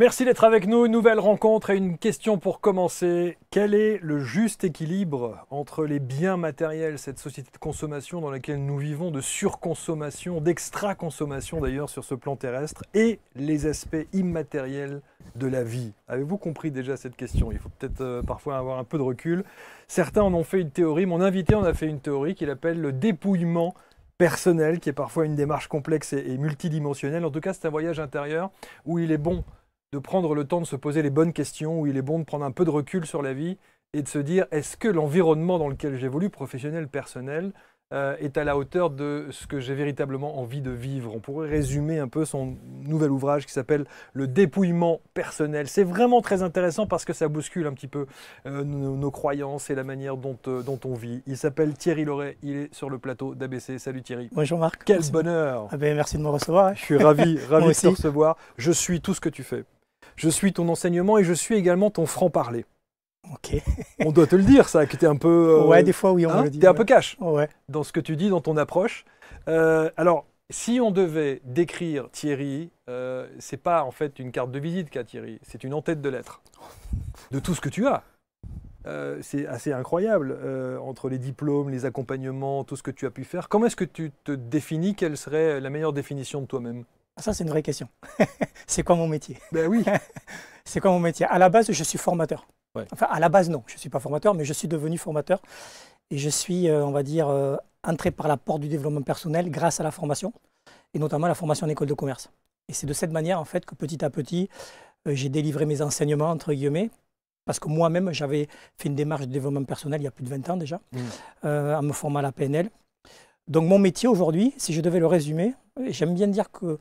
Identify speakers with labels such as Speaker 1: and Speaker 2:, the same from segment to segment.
Speaker 1: Merci d'être avec nous. Une nouvelle rencontre et une question pour commencer. Quel est le juste équilibre entre les biens matériels, cette société de consommation dans laquelle nous vivons, de surconsommation, d'extraconsommation d'ailleurs sur ce plan terrestre, et les aspects immatériels de la vie Avez-vous compris déjà cette question Il faut peut-être euh, parfois avoir un peu de recul. Certains en ont fait une théorie. Mon invité en a fait une théorie qu'il appelle le dépouillement personnel, qui est parfois une démarche complexe et multidimensionnelle. En tout cas, c'est un voyage intérieur où il est bon de prendre le temps de se poser les bonnes questions, où il est bon de prendre un peu de recul sur la vie et de se dire est-ce que l'environnement dans lequel j'évolue, professionnel, personnel, euh, est à la hauteur de ce que j'ai véritablement envie de vivre. On pourrait résumer un peu son nouvel ouvrage qui s'appelle Le dépouillement personnel. C'est vraiment très intéressant parce que ça bouscule un petit peu euh, nos, croyances et la manière dont, euh, dont on vit. Il s'appelle Thierry Loret, il est sur le plateau d'ABC. Salut Thierry. Bonjour Marc. Quel bonheur.
Speaker 2: Ah ben, merci de me recevoir. Je suis ravi, ravi de te recevoir. Je
Speaker 1: suis tout ce que tu fais je suis ton enseignement et je suis également ton franc-parler. Ok. on doit te le dire, ça, que t'es un peu. Euh, ouais, des fois, oui, on hein, le dit. T'es un peu cash. Oh, ouais. Dans ce que tu dis, dans ton approche. Euh, alors, si on devait décrire Thierry, euh, c'est pas en fait une carte de visite qu'a Thierry, c'est une en-tête de lettres. De tout ce que tu as. c'est assez incroyable, entre les diplômes, les accompagnements, tout ce que tu as pu faire. Comment est-ce que tu te définis Quelle serait la meilleure définition de toi-même
Speaker 2: ah, ça, c'est une vraie question. c'est quoi mon métier Ben oui. c'est quoi mon métier À la base, je suis formateur. Enfin, à la base, non, je ne suis pas formateur, mais je suis devenu formateur. Et je suis, euh, on va dire, euh, entré par la porte du développement personnel grâce à la formation, et notamment la formation en école de commerce. Et c'est de cette manière, en fait, que petit à petit, euh, j'ai délivré mes enseignements, entre guillemets, parce que moi-même, j'avais fait une démarche de développement personnel il y a plus de 20 ans déjà, mmh. en me formant à la PNL. Donc mon métier aujourd'hui, si je devais le résumer, j'aime bien dire que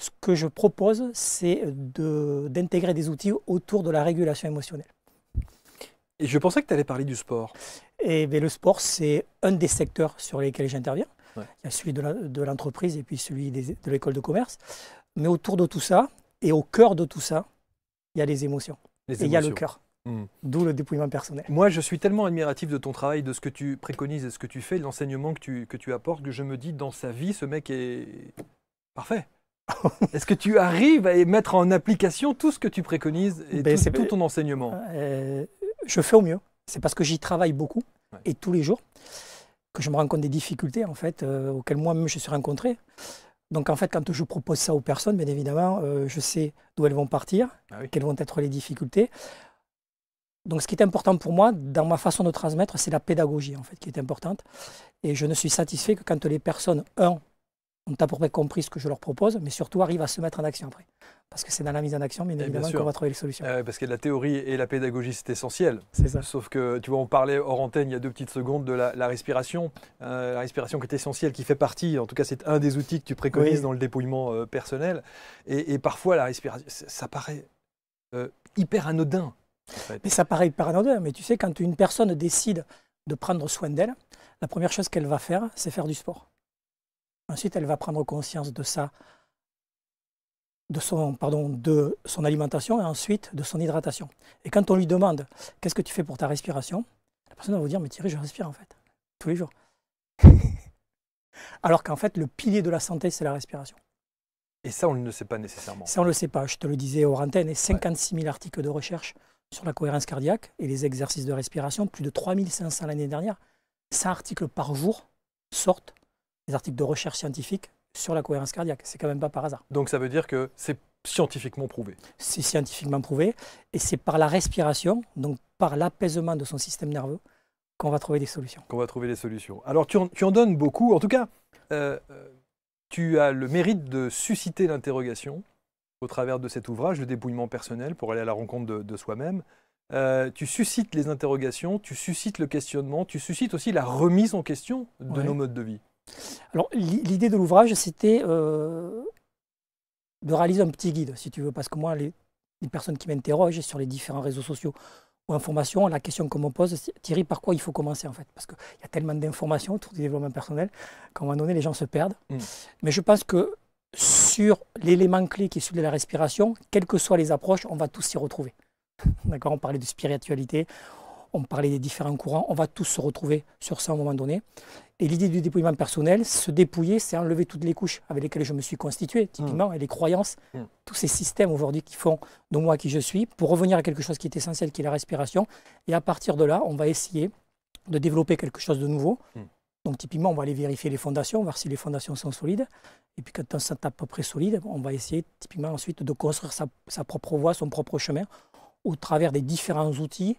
Speaker 2: ce que je propose, c'est d'intégrer des outils autour de la régulation émotionnelle. Et je pensais que tu allais parler du sport. Et eh le sport, c'est un des secteurs sur lesquels j'interviens. Il y a celui de l'entreprise et puis celui de l'école de commerce. Mais autour de tout ça, et au cœur de tout ça, il y a les émotions. et il y a le cœur. Hmm. D'où le dépouillement personnel.
Speaker 1: Moi, je suis tellement admiratif de ton travail, de ce que tu préconises et ce que tu fais, de l'enseignement que que tu apportes, que je me dis, dans sa vie, ce mec est parfait. Est-ce que tu arrives à mettre
Speaker 2: en application tout ce que tu préconises et ben, tout, ben, ton enseignement euh, Je fais au mieux. C'est parce que j'y travaille beaucoup et tous les jours que je me rends compte des difficultés en fait euh, auxquelles moi-même je suis rencontré. Donc en fait, quand je propose ça aux personnes, bien évidemment, euh, je sais d'où elles vont partir, ah quelles vont être les difficultés. Donc ce qui est important pour moi dans ma façon de transmettre, c'est la pédagogie en fait qui est importante. Et je ne suis satisfait que quand les personnes, un, on à peu compris ce que je leur propose, mais surtout arrive à se mettre en action après. Parce que c'est dans la mise en action, bien eh, évidemment, qu'on va trouver les solutions.
Speaker 1: Eh parce que la théorie et la pédagogie, c'est essentiel. Sauf que, tu vois, on parlait hors antenne il y a deux petites secondes de la, respiration. Euh, la respiration qui est essentielle, qui fait partie, en tout cas, c'est un des outils que tu préconises dans le dépouillement euh, personnel. Et, parfois, la respiration, ça paraît euh,
Speaker 2: hyper anodin. Mais ça paraît hyper anodin. Mais tu sais, quand une personne décide de prendre soin d'elle, la première chose qu'elle va faire, c'est faire du sport. Ensuite, elle va prendre conscience de ça, son, pardon, de son alimentation et ensuite de son hydratation. Et quand on lui demande qu'est-ce que tu fais pour ta respiration, la personne va vous dire mais Thierry, je respire en fait, tous les jours. Alors qu'en fait, le pilier de la santé, c'est la respiration.
Speaker 1: Et ça, on ne le sait pas nécessairement. Ça, on ne le
Speaker 2: sait pas. Je te le disais au antenne, et 56 000 articles de recherche sur la cohérence cardiaque et les exercices de respiration, plus de 3 500 l'année dernière. 100 articles par jour sortent des articles de recherche scientifique sur la cohérence cardiaque. C'est quand même pas par hasard.
Speaker 1: Donc ça veut dire que c'est scientifiquement
Speaker 2: prouvé. C'est scientifiquement prouvé et c'est par la respiration, donc par l'apaisement de son système nerveux, qu'on va trouver des solutions.
Speaker 1: Qu'on va trouver des solutions.
Speaker 2: Alors tu en, donnes beaucoup, en tout cas,
Speaker 1: euh, euh, tu as le mérite de susciter l'interrogation au travers de cet ouvrage, le dépouillement personnel pour aller à la rencontre de, soi-même. Euh, tu suscites les interrogations, tu suscites le questionnement, tu suscites aussi la remise en question de nos modes de vie.
Speaker 2: Alors l'idée de l'ouvrage, c'était euh, de réaliser un petit guide, si tu veux, parce que moi, les, personnes qui m'interrogent sur les différents réseaux sociaux ou informations, la question qu'on me pose, c'est Thierry, par quoi il faut commencer en fait Parce qu'il y a tellement d'informations autour du développement personnel qu'à un moment donné, les gens se perdent. Mmh. Mais je pense que sur l'élément clé qui est celui de la respiration, quelles que soient les approches, on va tous s'y retrouver. D'accord On parlait de spiritualité, on parlait des différents courants, on va tous se retrouver sur ça à un moment donné. Et l'idée du dépouillement personnel, se dépouiller, c'est enlever toutes les couches avec lesquelles je me suis constitué, typiquement, mmh. et les croyances, mmh. tous ces systèmes aujourd'hui qui font de moi qui je suis, pour revenir à quelque chose qui est essentiel, qui est la respiration. Et à partir de là, on va essayer de développer quelque chose de nouveau. Mmh. Donc typiquement, on va aller vérifier les fondations, voir si les fondations sont solides. Et puis quand on tape à peu près solide, on va essayer typiquement ensuite de construire sa propre voie, son propre chemin, au travers des différents outils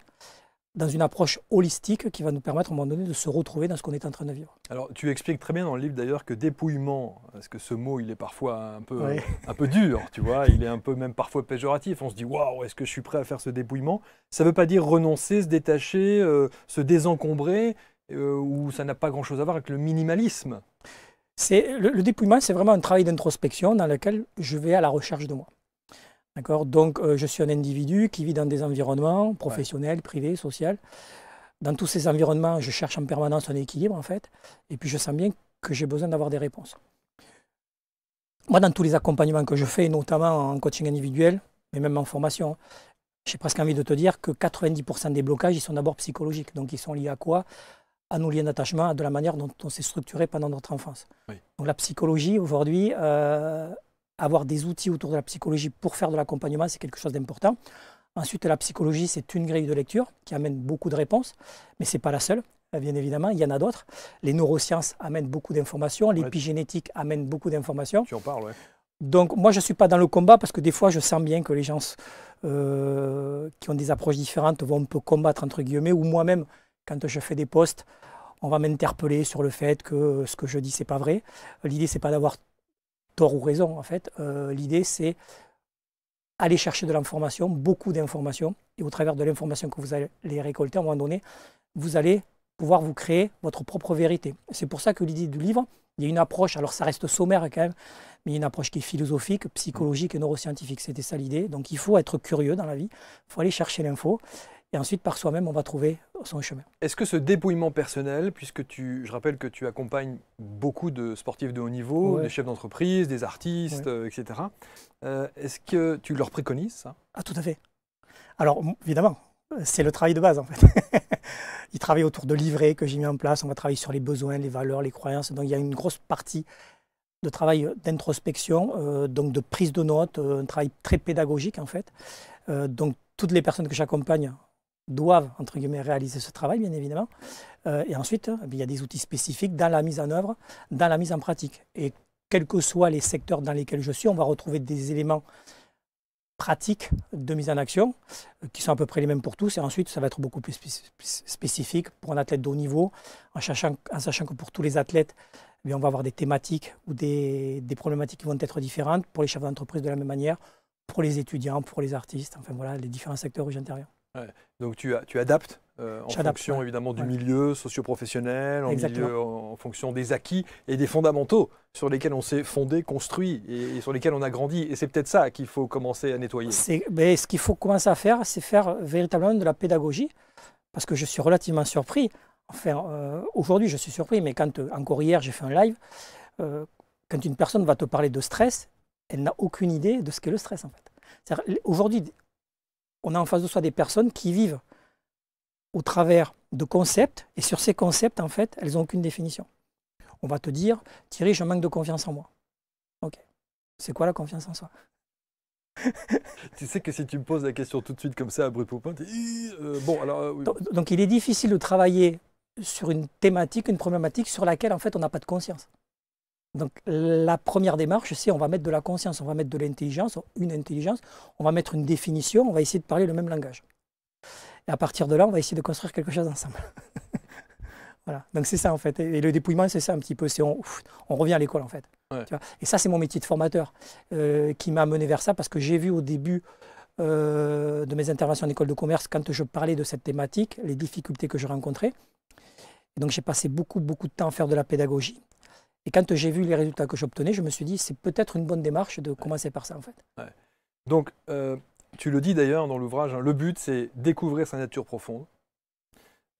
Speaker 2: dans une approche holistique qui va nous permettre à un moment donné de se retrouver dans ce qu'on est en train de vivre.
Speaker 1: Alors tu expliques très bien dans le livre d'ailleurs que dépouillement, parce que ce mot il est parfois un peu, un peu dur, tu vois, il est un peu même parfois péjoratif, on se dit waouh, est-ce que je suis prêt à faire ce dépouillement Ça ne veut pas dire renoncer, se détacher,
Speaker 2: euh, se désencombrer, euh, ou ça n'a pas grand-chose à voir avec le minimalisme. C'est le dépouillement, c'est vraiment un travail d'introspection dans lequel je vais à la recherche de moi. D'accord Donc, euh, je suis un individu qui vit dans des environnements professionnels, privés, sociaux. Dans tous ces environnements, je cherche en permanence un équilibre, en fait. Et puis, je sens bien que j'ai besoin d'avoir des réponses. Moi, dans tous les accompagnements que je fais, notamment en coaching individuel, mais même en formation, j'ai presque envie de te dire que 90% des blocages, ils sont d'abord psychologiques. Donc, ils sont liés à quoi à nos liens d'attachement, à de la manière dont on s'est structuré pendant notre enfance. Donc la psychologie aujourd'hui, euh, avoir des outils autour de la psychologie pour faire de l'accompagnement, c'est quelque chose d'important. Ensuite, la psychologie, c'est une grille de lecture qui amène beaucoup de réponses, mais ce n'est pas la seule. Euh, bien évidemment, il y en a d'autres. Les neurosciences amènent beaucoup d'informations, l'épigénétique amène beaucoup d'informations. Tu en parles, Donc moi, je ne suis pas dans le combat parce que des fois, je sens bien que les gens euh, qui ont des approches différentes vont un peu combattre, entre guillemets, ou moi-même, quand je fais des posts, on va m'interpeller sur le fait que ce que je dis, ce n'est pas vrai. L'idée, ce n'est pas d'avoir ou raison en fait, euh, l'idée c'est aller chercher de l'information, beaucoup d'informations, et au travers de l'information que vous allez récolter, à un moment donné, vous allez pouvoir vous créer votre propre vérité. C'est pour ça que l'idée du livre, il y a une approche, alors ça reste sommaire hein, quand même, mais il y a une approche qui est philosophique, psychologique et neuroscientifique. C'était ça l'idée. Donc il faut être curieux dans la vie, il faut aller chercher l'info et ensuite par soi-même on va trouver son chemin.
Speaker 1: Est-ce que ce dépouillement personnel, puisque tu, je rappelle que tu accompagnes beaucoup de sportifs de haut niveau, des chefs d'entreprise, des artistes, euh, etc., euh, est-ce que
Speaker 2: tu leur préconises ça Ah tout à fait. Alors évidemment, c'est le travail de base en fait. Ils travaillent autour de livrets que j'ai mis en place, on va travailler sur les besoins, les valeurs, les croyances, donc il y a une grosse partie de travail d'introspection, euh, donc de prise de notes, un travail très pédagogique en fait. donc toutes les personnes que j'accompagne doivent, entre guillemets, réaliser ce travail, bien évidemment. Euh, et ensuite, eh il y a des outils spécifiques dans la mise en œuvre, dans la mise en pratique. Et quels que soient les secteurs dans lesquels je suis, on va retrouver des éléments pratiques de mise en action euh, qui sont à peu près les mêmes pour tous. Et ensuite, ça va être beaucoup plus spécifique pour un athlète de haut niveau, en, sachant, que pour tous les athlètes, eh on va avoir des thématiques ou des, des problématiques qui vont être différentes. Pour les chefs d'entreprise, de la même manière, pour les étudiants, pour les artistes, enfin voilà, les différents secteurs où j'interviens.
Speaker 1: Donc tu, tu adaptes euh, en fonction évidemment du milieu socio en, en, fonction des acquis et des fondamentaux sur lesquels on s'est fondé, construit et, sur lesquels on a grandi. Et c'est peut-être ça qu'il faut commencer à nettoyer.
Speaker 2: Mais ce qu'il faut commencer à faire, c'est faire véritablement de la pédagogie, parce que je suis relativement surpris. Enfin, euh, aujourd'hui, je suis surpris, mais quand, euh, encore hier, j'ai fait un live, quand une personne va te parler de stress, elle n'a aucune idée de ce qu'est le stress en fait. Aujourd'hui, on a en face de soi des personnes qui vivent au travers de concepts, et sur ces concepts, en fait, elles n'ont aucune définition. On va te dire, Thierry, je manque de confiance en moi. Ok. C'est quoi la confiance en soi
Speaker 1: Tu sais que si tu me poses la question tout de suite comme ça, à bruit tu point, euh, bon, alors. Euh,
Speaker 2: donc, il est difficile de travailler sur une thématique, une problématique sur laquelle, en fait, on n'a pas de conscience. Donc la première démarche, c'est on va mettre de la conscience, on va mettre de l'intelligence, une intelligence, on va mettre une définition, on va essayer de parler le même langage. Et à partir de là, on va essayer de construire quelque chose ensemble. voilà, donc c'est ça en fait. Et le dépouillement, c'est ça un petit peu, c'est on, revient à l'école en fait. et ça, c'est mon métier de formateur euh, qui m'a mené vers ça parce que j'ai vu au début euh, de mes interventions en école de commerce, quand je parlais de cette thématique, les difficultés que je rencontrais. donc j'ai passé beaucoup, beaucoup de temps à faire de la pédagogie et quand j'ai vu les résultats que j'obtenais, je me suis dit, c'est peut-être une bonne démarche de commencer par ça, en fait.
Speaker 1: Donc, euh, tu le dis d'ailleurs dans l'ouvrage, hein, le but, c'est découvrir sa nature profonde,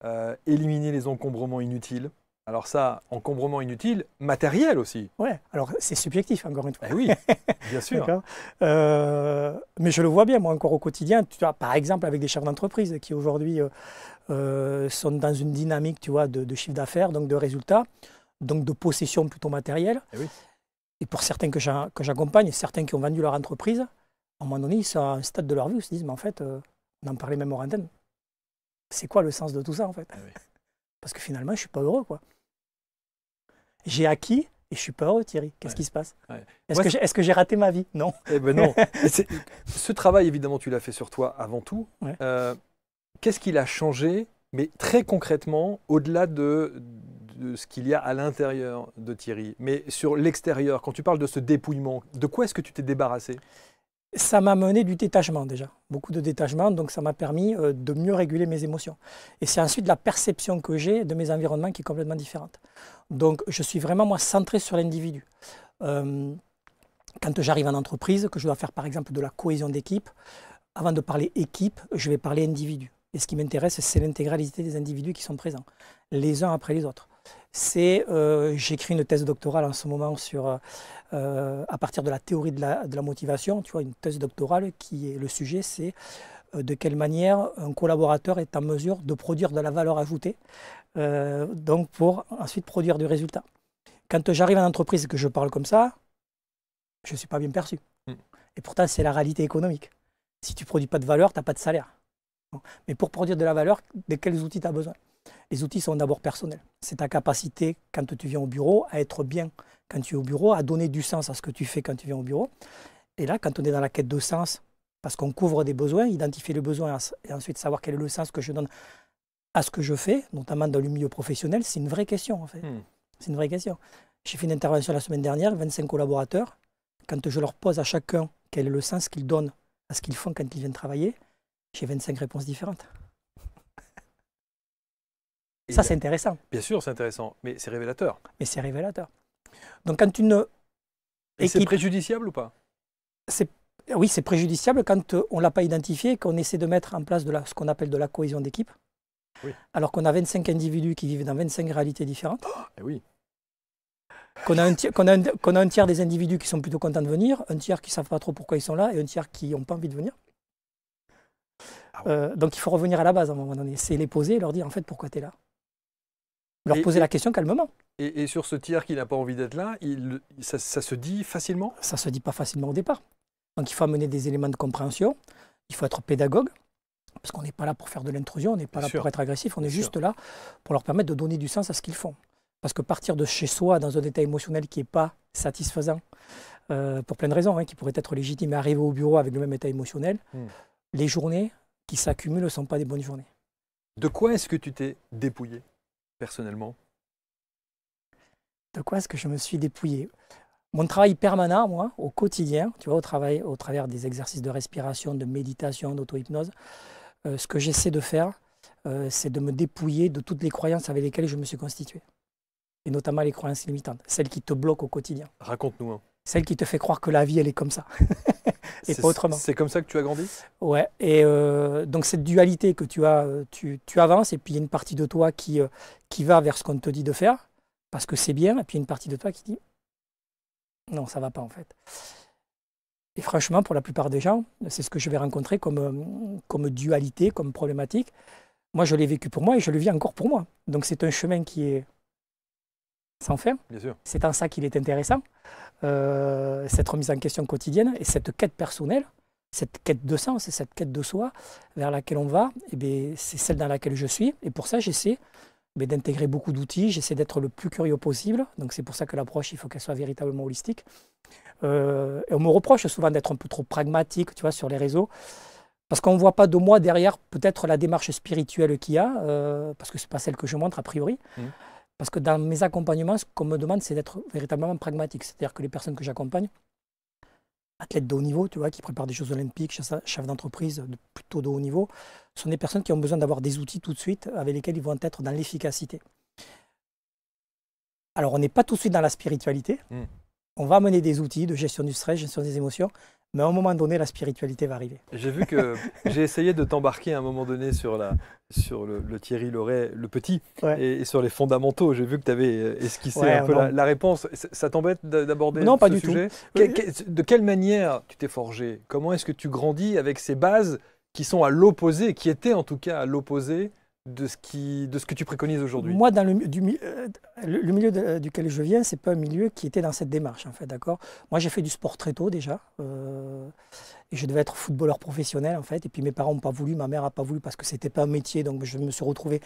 Speaker 1: euh, éliminer les encombrements inutiles. Alors ça, encombrements inutiles, matériel
Speaker 2: aussi. Ouais, alors c'est subjectif encore une fois. Eh oui, bien sûr. Euh, mais je le vois bien moi encore au quotidien, tu vois, par exemple avec des chefs d'entreprise qui aujourd'hui sont dans une dynamique, tu vois, de chiffre d'affaires, donc de résultats donc de possession plutôt matérielle. Eh et, pour certains que j'accompagne, certains qui ont vendu leur entreprise, à un moment donné, ils sont à un stade de leur vie où ils se disent, mais en fait, euh, on en parlait même hors antenne, c'est quoi le sens de tout ça en fait eh Parce que finalement, je ne suis pas heureux. quoi. J'ai acquis et je suis pas heureux, Thierry. Qu'est-ce qui se passe Est-ce que, est que j'ai raté ma vie Non. Eh ben non.
Speaker 1: ce travail, évidemment, tu l'as fait sur toi avant tout. Euh, qu'est-ce qu'il a changé, mais très concrètement, au-delà de, de ce qu'il y a à l'intérieur de Thierry, mais sur l'extérieur, quand tu parles de ce dépouillement, de quoi est-ce que tu t'es débarrassé
Speaker 2: ça m'a mené du détachement déjà, beaucoup de détachement, donc ça m'a permis euh, de mieux réguler mes émotions. Et c'est ensuite la perception que j'ai de mes environnements qui est complètement différente. Donc je suis vraiment moi centré sur l'individu. Euh, quand j'arrive en entreprise, que je dois faire par exemple de la cohésion d'équipe, avant de parler équipe, je vais parler individu. Et ce qui m'intéresse, c'est l'intégralité des individus qui sont présents, les uns après les autres c'est euh, j'écris une thèse doctorale en ce moment sur, euh, euh, à partir de la théorie de la, motivation, tu vois, une thèse doctorale qui est le sujet, c'est de quelle manière un collaborateur est en mesure de produire de la valeur ajoutée, donc pour ensuite produire du résultat. Quand j'arrive à entreprise et que je parle comme ça, je ne suis pas bien perçu. Hmm. Et pourtant, c'est la réalité économique. Si tu ne produis pas de valeur, tu n'as pas de salaire. Mais pour produire de la valeur, de quels outils tu as besoin les outils sont d'abord personnels. C'est ta capacité, quand tu viens au bureau, à être bien quand tu es au bureau, à donner du sens à ce que tu fais quand tu viens au bureau. Et là, quand on est dans la quête de sens, parce qu'on couvre des besoins, identifier le besoin et ensuite savoir quel est le sens que je donne à ce que je fais, notamment dans le milieu professionnel, c'est une vraie question en fait. Hmm. C'est une vraie question. J'ai fait une intervention la semaine dernière, 25 collaborateurs. Quand je leur pose à chacun quel est le sens qu'ils donnent à ce qu'ils font quand ils viennent travailler, j'ai 25 réponses différentes ça, c'est intéressant.
Speaker 1: Bien sûr, c'est intéressant, mais c'est révélateur.
Speaker 2: Mais c'est révélateur. Donc, quand une. ne équipe... c'est
Speaker 1: préjudiciable ou pas
Speaker 2: Oui, c'est préjudiciable quand on ne l'a pas identifié, qu'on essaie de mettre en place de la... ce qu'on appelle de la cohésion d'équipe. Alors qu'on a 25 individus qui vivent dans 25 réalités différentes. Ah, eh oui. Qu'on a, un tiers des individus qui sont plutôt contents de venir, un tiers qui ne savent pas trop pourquoi ils sont là et un tiers qui n'ont pas envie de venir. Ah euh, donc il faut revenir à la base à un moment donné. C'est les poser et leur dire en fait pourquoi tu es là leur poser la question calmement.
Speaker 1: Et, et, sur ce tiers qui n'a pas envie d'être
Speaker 2: là, il, ça, se dit facilement Ça ne se dit pas facilement au départ. Donc il faut amener des éléments de compréhension, il faut être pédagogue, parce qu'on n'est pas là pour faire de l'intrusion, on n'est pas là pour être agressif, on est juste là pour leur permettre de donner du sens à ce qu'ils font. Parce que partir de chez soi dans un état émotionnel qui n'est pas satisfaisant, euh, pour plein de raisons, hein, qui pourrait être légitime, et arriver au bureau avec le même état émotionnel, hmm. les journées qui s'accumulent ne sont pas des bonnes journées. De quoi est-ce que
Speaker 1: tu t'es dépouillé personnellement
Speaker 2: De quoi est-ce que je me suis dépouillé Mon travail permanent, moi, au quotidien, tu vois, au travail, au travers des exercices de respiration, de méditation, d'auto-hypnose, euh, ce que j'essaie de faire, euh, c'est de me dépouiller de toutes les croyances avec lesquelles je me suis constitué. Et notamment les croyances limitantes, celles qui te bloquent au quotidien. Raconte-nous. Celles qui te fait croire que la vie, elle est comme ça. et autrement. C'est comme ça que tu as grandi Ouais, et euh, donc cette dualité que tu as, euh, tu, avances, et puis il y a une partie de toi qui, euh, qui va vers ce qu'on te dit de faire, parce que c'est bien, et puis une partie de toi qui dit non, ça va pas en fait. Et franchement, pour la plupart des gens, c'est ce que je vais rencontrer comme, comme dualité, comme problématique. Moi, je l'ai vécu pour moi et je le vis encore pour moi. Donc c'est un chemin qui est sans fin. C'est en ça qu'il est intéressant. Euh, cette remise en question quotidienne et cette quête personnelle, cette quête de sens et cette quête de soi vers laquelle on va, eh c'est celle dans laquelle je suis. Et pour ça, j'essaie mais eh d'intégrer beaucoup d'outils, j'essaie d'être le plus curieux possible. Donc c'est pour ça que l'approche, il faut qu'elle soit véritablement holistique. Euh, et on me reproche souvent d'être un peu trop pragmatique, tu vois, sur les réseaux. Parce qu'on ne voit pas de moi derrière peut-être la démarche spirituelle qu'il y a, euh, parce que ce n'est pas celle que je montre a priori. Mmh. Parce que dans mes accompagnements, ce qu'on me demande, c'est d'être véritablement pragmatique. C'est-à-dire que les personnes que j'accompagne, athlètes de haut niveau, tu vois, qui préparent des choses Olympiques, chefs d'entreprise plutôt de haut niveau, sont des personnes qui ont besoin d'avoir des outils tout de suite avec lesquels ils vont être dans l'efficacité. Alors, on n'est pas tout de suite dans la spiritualité. Mmh on va mener des outils de gestion du stress, gestion des émotions, mais à un moment donné, la spiritualité va arriver. J'ai vu que
Speaker 1: j'ai essayé de t'embarquer à un moment donné sur, la, sur le, Thierry Loret, le petit, et, sur les fondamentaux. J'ai vu que tu avais euh, esquissé un peu la, réponse. Ça t'embête d'aborder non, pas du tout. de quelle manière tu t'es forgé Comment est-ce que tu grandis avec ces bases qui sont à l'opposé, qui étaient en tout cas à l'opposé de ce, qui, de ce que tu préconises aujourd'hui Moi,
Speaker 2: dans le, euh, milieu euh, duquel je viens, c'est pas un milieu qui était dans cette démarche, en fait, d'accord Moi, j'ai fait du sport très tôt déjà. Euh, et je devais être footballeur professionnel, en fait. Et puis mes parents n'ont pas voulu, ma mère n'a pas voulu parce que c'était pas un métier. Donc je me suis retrouvé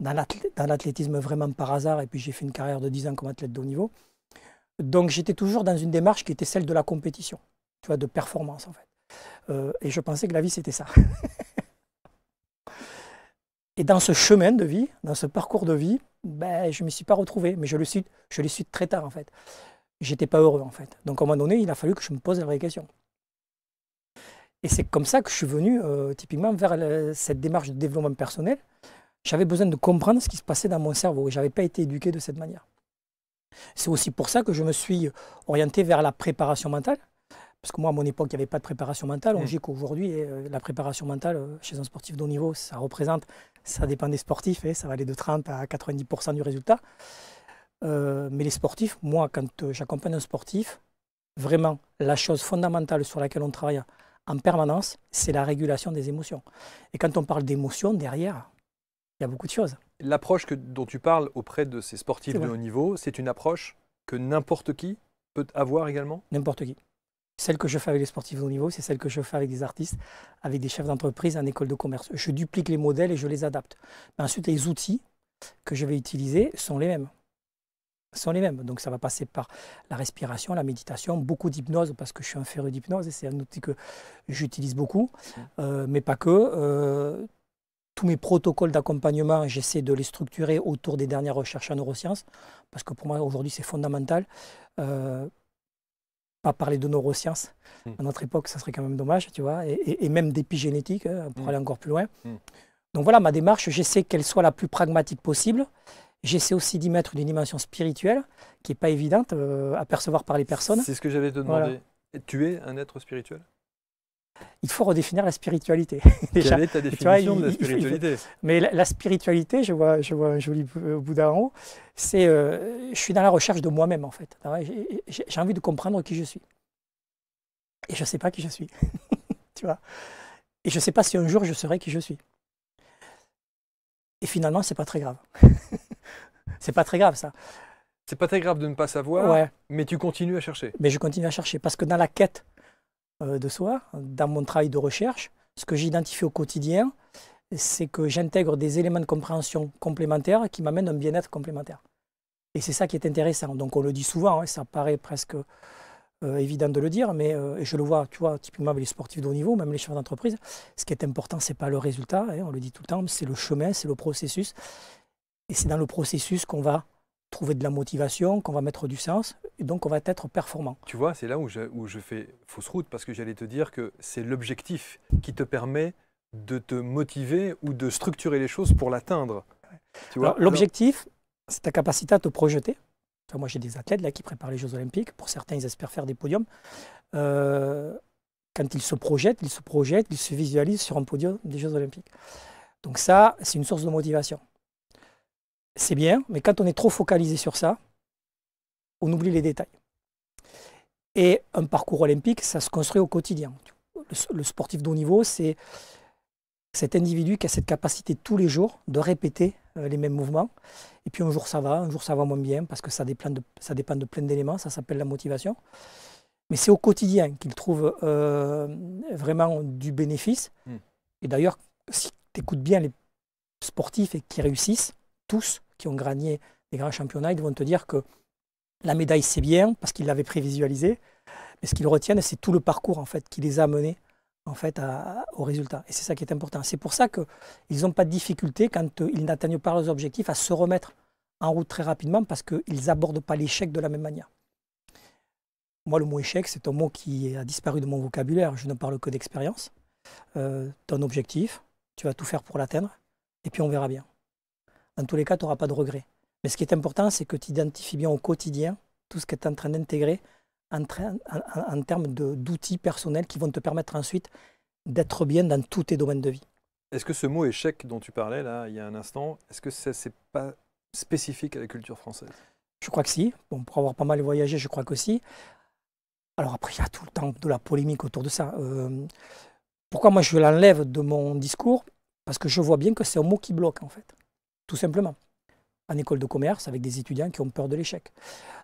Speaker 2: dans l'athlétisme vraiment par hasard. Et puis j'ai fait une carrière de 10 ans comme athlète de haut niveau. Donc j'étais toujours dans une démarche qui était celle de la compétition, tu vois, de performance, en fait. et je pensais que la vie, c'était ça. Et dans ce chemin de vie, dans ce parcours de vie, ben, je ne me suis pas retrouvé, mais je le suis, je le suis très tard en fait. J'étais pas heureux en fait. Donc à un moment donné, il a fallu que je me pose la vraie question. Et c'est comme ça que je suis venu euh, typiquement vers cette démarche de développement personnel. J'avais besoin de comprendre ce qui se passait dans mon cerveau et je n'avais pas été éduqué de cette manière. C'est aussi pour ça que je me suis orienté vers la préparation mentale, parce que moi, à mon époque, il n'y avait pas de préparation mentale. On mm. dit qu'aujourd'hui, euh, la préparation mentale euh, chez un sportif de haut niveau, ça représente, ça dépend des sportifs, et hein, ça va aller de 30 à 90% du résultat. Euh, mais les sportifs, moi, quand j'accompagne un sportif, vraiment, la chose fondamentale sur laquelle on travaille en permanence, c'est la régulation des émotions. Et quand on parle d'émotions, derrière, il y a beaucoup de choses.
Speaker 1: L'approche dont tu parles auprès de ces sportifs de haut niveau, c'est une approche que n'importe
Speaker 2: qui peut avoir également N'importe qui. Celle que je fais avec les sportifs de haut niveau, c'est celle que je fais avec des artistes, avec des chefs d'entreprise, en école de commerce. Je duplique les modèles et je les adapte. Ensuite, les outils que je vais utiliser sont les mêmes sont les mêmes. Donc ça va passer par la respiration, la méditation, beaucoup d'hypnose, parce que je suis un ferreux d'hypnose et c'est un outil que j'utilise beaucoup, mm. euh, mais pas que. Euh, tous mes protocoles d'accompagnement, j'essaie de les structurer autour des dernières recherches en neurosciences, parce que pour moi aujourd'hui c'est fondamental. Euh, pas parler de neurosciences. Hmm. À notre époque, ça serait quand même dommage, tu vois, et, même d'épigénétique, hein, pour hmm. aller encore plus loin. Hmm. Donc voilà, ma démarche, j'essaie qu'elle soit la plus pragmatique possible. J'essaie aussi d'y mettre une dimension spirituelle qui n'est pas évidente euh, à percevoir par les personnes. C'est ce que j'avais demandé.
Speaker 1: Tu es un être spirituel
Speaker 2: il faut redéfinir la spiritualité. Déjà. Quelle est ta définition de la spiritualité Mais la, spiritualité, je vois, je vois un joli Bouddha en haut, c'est euh, je suis dans la recherche de moi-même en fait. Ah j'ai envie de comprendre qui je suis. Et je ne sais pas qui je suis. tu vois Et je ne sais pas si un jour je serai qui je suis. Et finalement, c'est pas très grave.
Speaker 1: c'est pas très grave ça. C'est pas très grave de ne pas savoir,
Speaker 2: mais tu continues à chercher. Mais je continue à chercher parce que dans la quête euh, de soi dans mon travail de recherche. Ce que j'identifie au quotidien, c'est que j'intègre des éléments de compréhension complémentaires qui m'amènent un bien-être complémentaire. Et c'est ça qui est intéressant. Donc on le dit souvent, hein, ça paraît presque euh, évident de le dire, mais euh, je le vois, tu vois, typiquement avec les sportifs de haut niveau, même les chefs d'entreprise, ce qui est important, c'est pas le résultat, hein, on le dit tout le temps, c'est le chemin, c'est le processus. Et c'est dans le processus qu'on va trouver de la motivation, qu'on va mettre du sens, et donc on va être performant.
Speaker 1: Tu vois, c'est là où je, fais fausse route, parce que j'allais te dire que c'est l'objectif qui te permet de te motiver ou de structurer les choses pour l'atteindre.
Speaker 2: L'objectif, c'est ta capacité à te projeter. moi, j'ai des athlètes là, qui préparent les Jeux Olympiques. Pour certains, ils espèrent faire des podiums. Euh, quand ils se projettent, ils se projettent, ils se visualisent sur un podium des Jeux Olympiques. Donc ça, c'est une source de motivation c'est bien, mais quand on est trop focalisé sur ça, on oublie les détails. Et un parcours olympique, ça se construit au quotidien. Le, sportif de haut niveau, c'est cet individu qui a cette capacité tous les jours de répéter euh, les mêmes mouvements. Et puis un jour ça va, un jour ça va moins bien, parce que ça dépend de, plein d'éléments, ça s'appelle la motivation. Mais c'est au quotidien qu'il trouve euh, vraiment du bénéfice. Hmm. Et d'ailleurs, si tu écoutes bien les sportifs et qui réussissent, tous, qui ont gagné les grands championnats, ils vont te dire que la médaille, c'est bien parce qu'ils l'avaient prévisualisée, Mais ce qu'ils retiennent, c'est tout le parcours en fait, qui les a menés en fait, au résultat. Et c'est ça qui est important. C'est pour ça qu'ils n'ont pas de difficulté quand euh, ils n'atteignent pas leurs objectifs à se remettre en route très rapidement parce qu'ils n'abordent pas l'échec de la même manière. Moi, le mot échec, c'est un mot qui a disparu de mon vocabulaire. Je ne parle que d'expérience. Euh, ton objectif, tu vas tout faire pour l'atteindre, et puis on verra bien. Dans tous les cas, tu n'auras pas de regrets. Mais ce qui est important, c'est que tu identifies bien au quotidien tout ce que tu es en train d'intégrer en, termes d'outils personnels qui vont te permettre ensuite d'être bien dans tous tes domaines de vie.
Speaker 1: Est-ce que ce mot échec dont tu parlais là il y a un instant, est-ce que ce c'est pas spécifique à la culture française
Speaker 2: Je crois que si. Bon, pour avoir pas mal voyagé, je crois que si. Alors après, il y a tout le temps de la polémique autour de ça. Euh, pourquoi moi je l'enlève de mon discours Parce que je vois bien que c'est un mot qui bloque en fait tout simplement. En école de commerce, avec des étudiants qui ont peur de l'échec.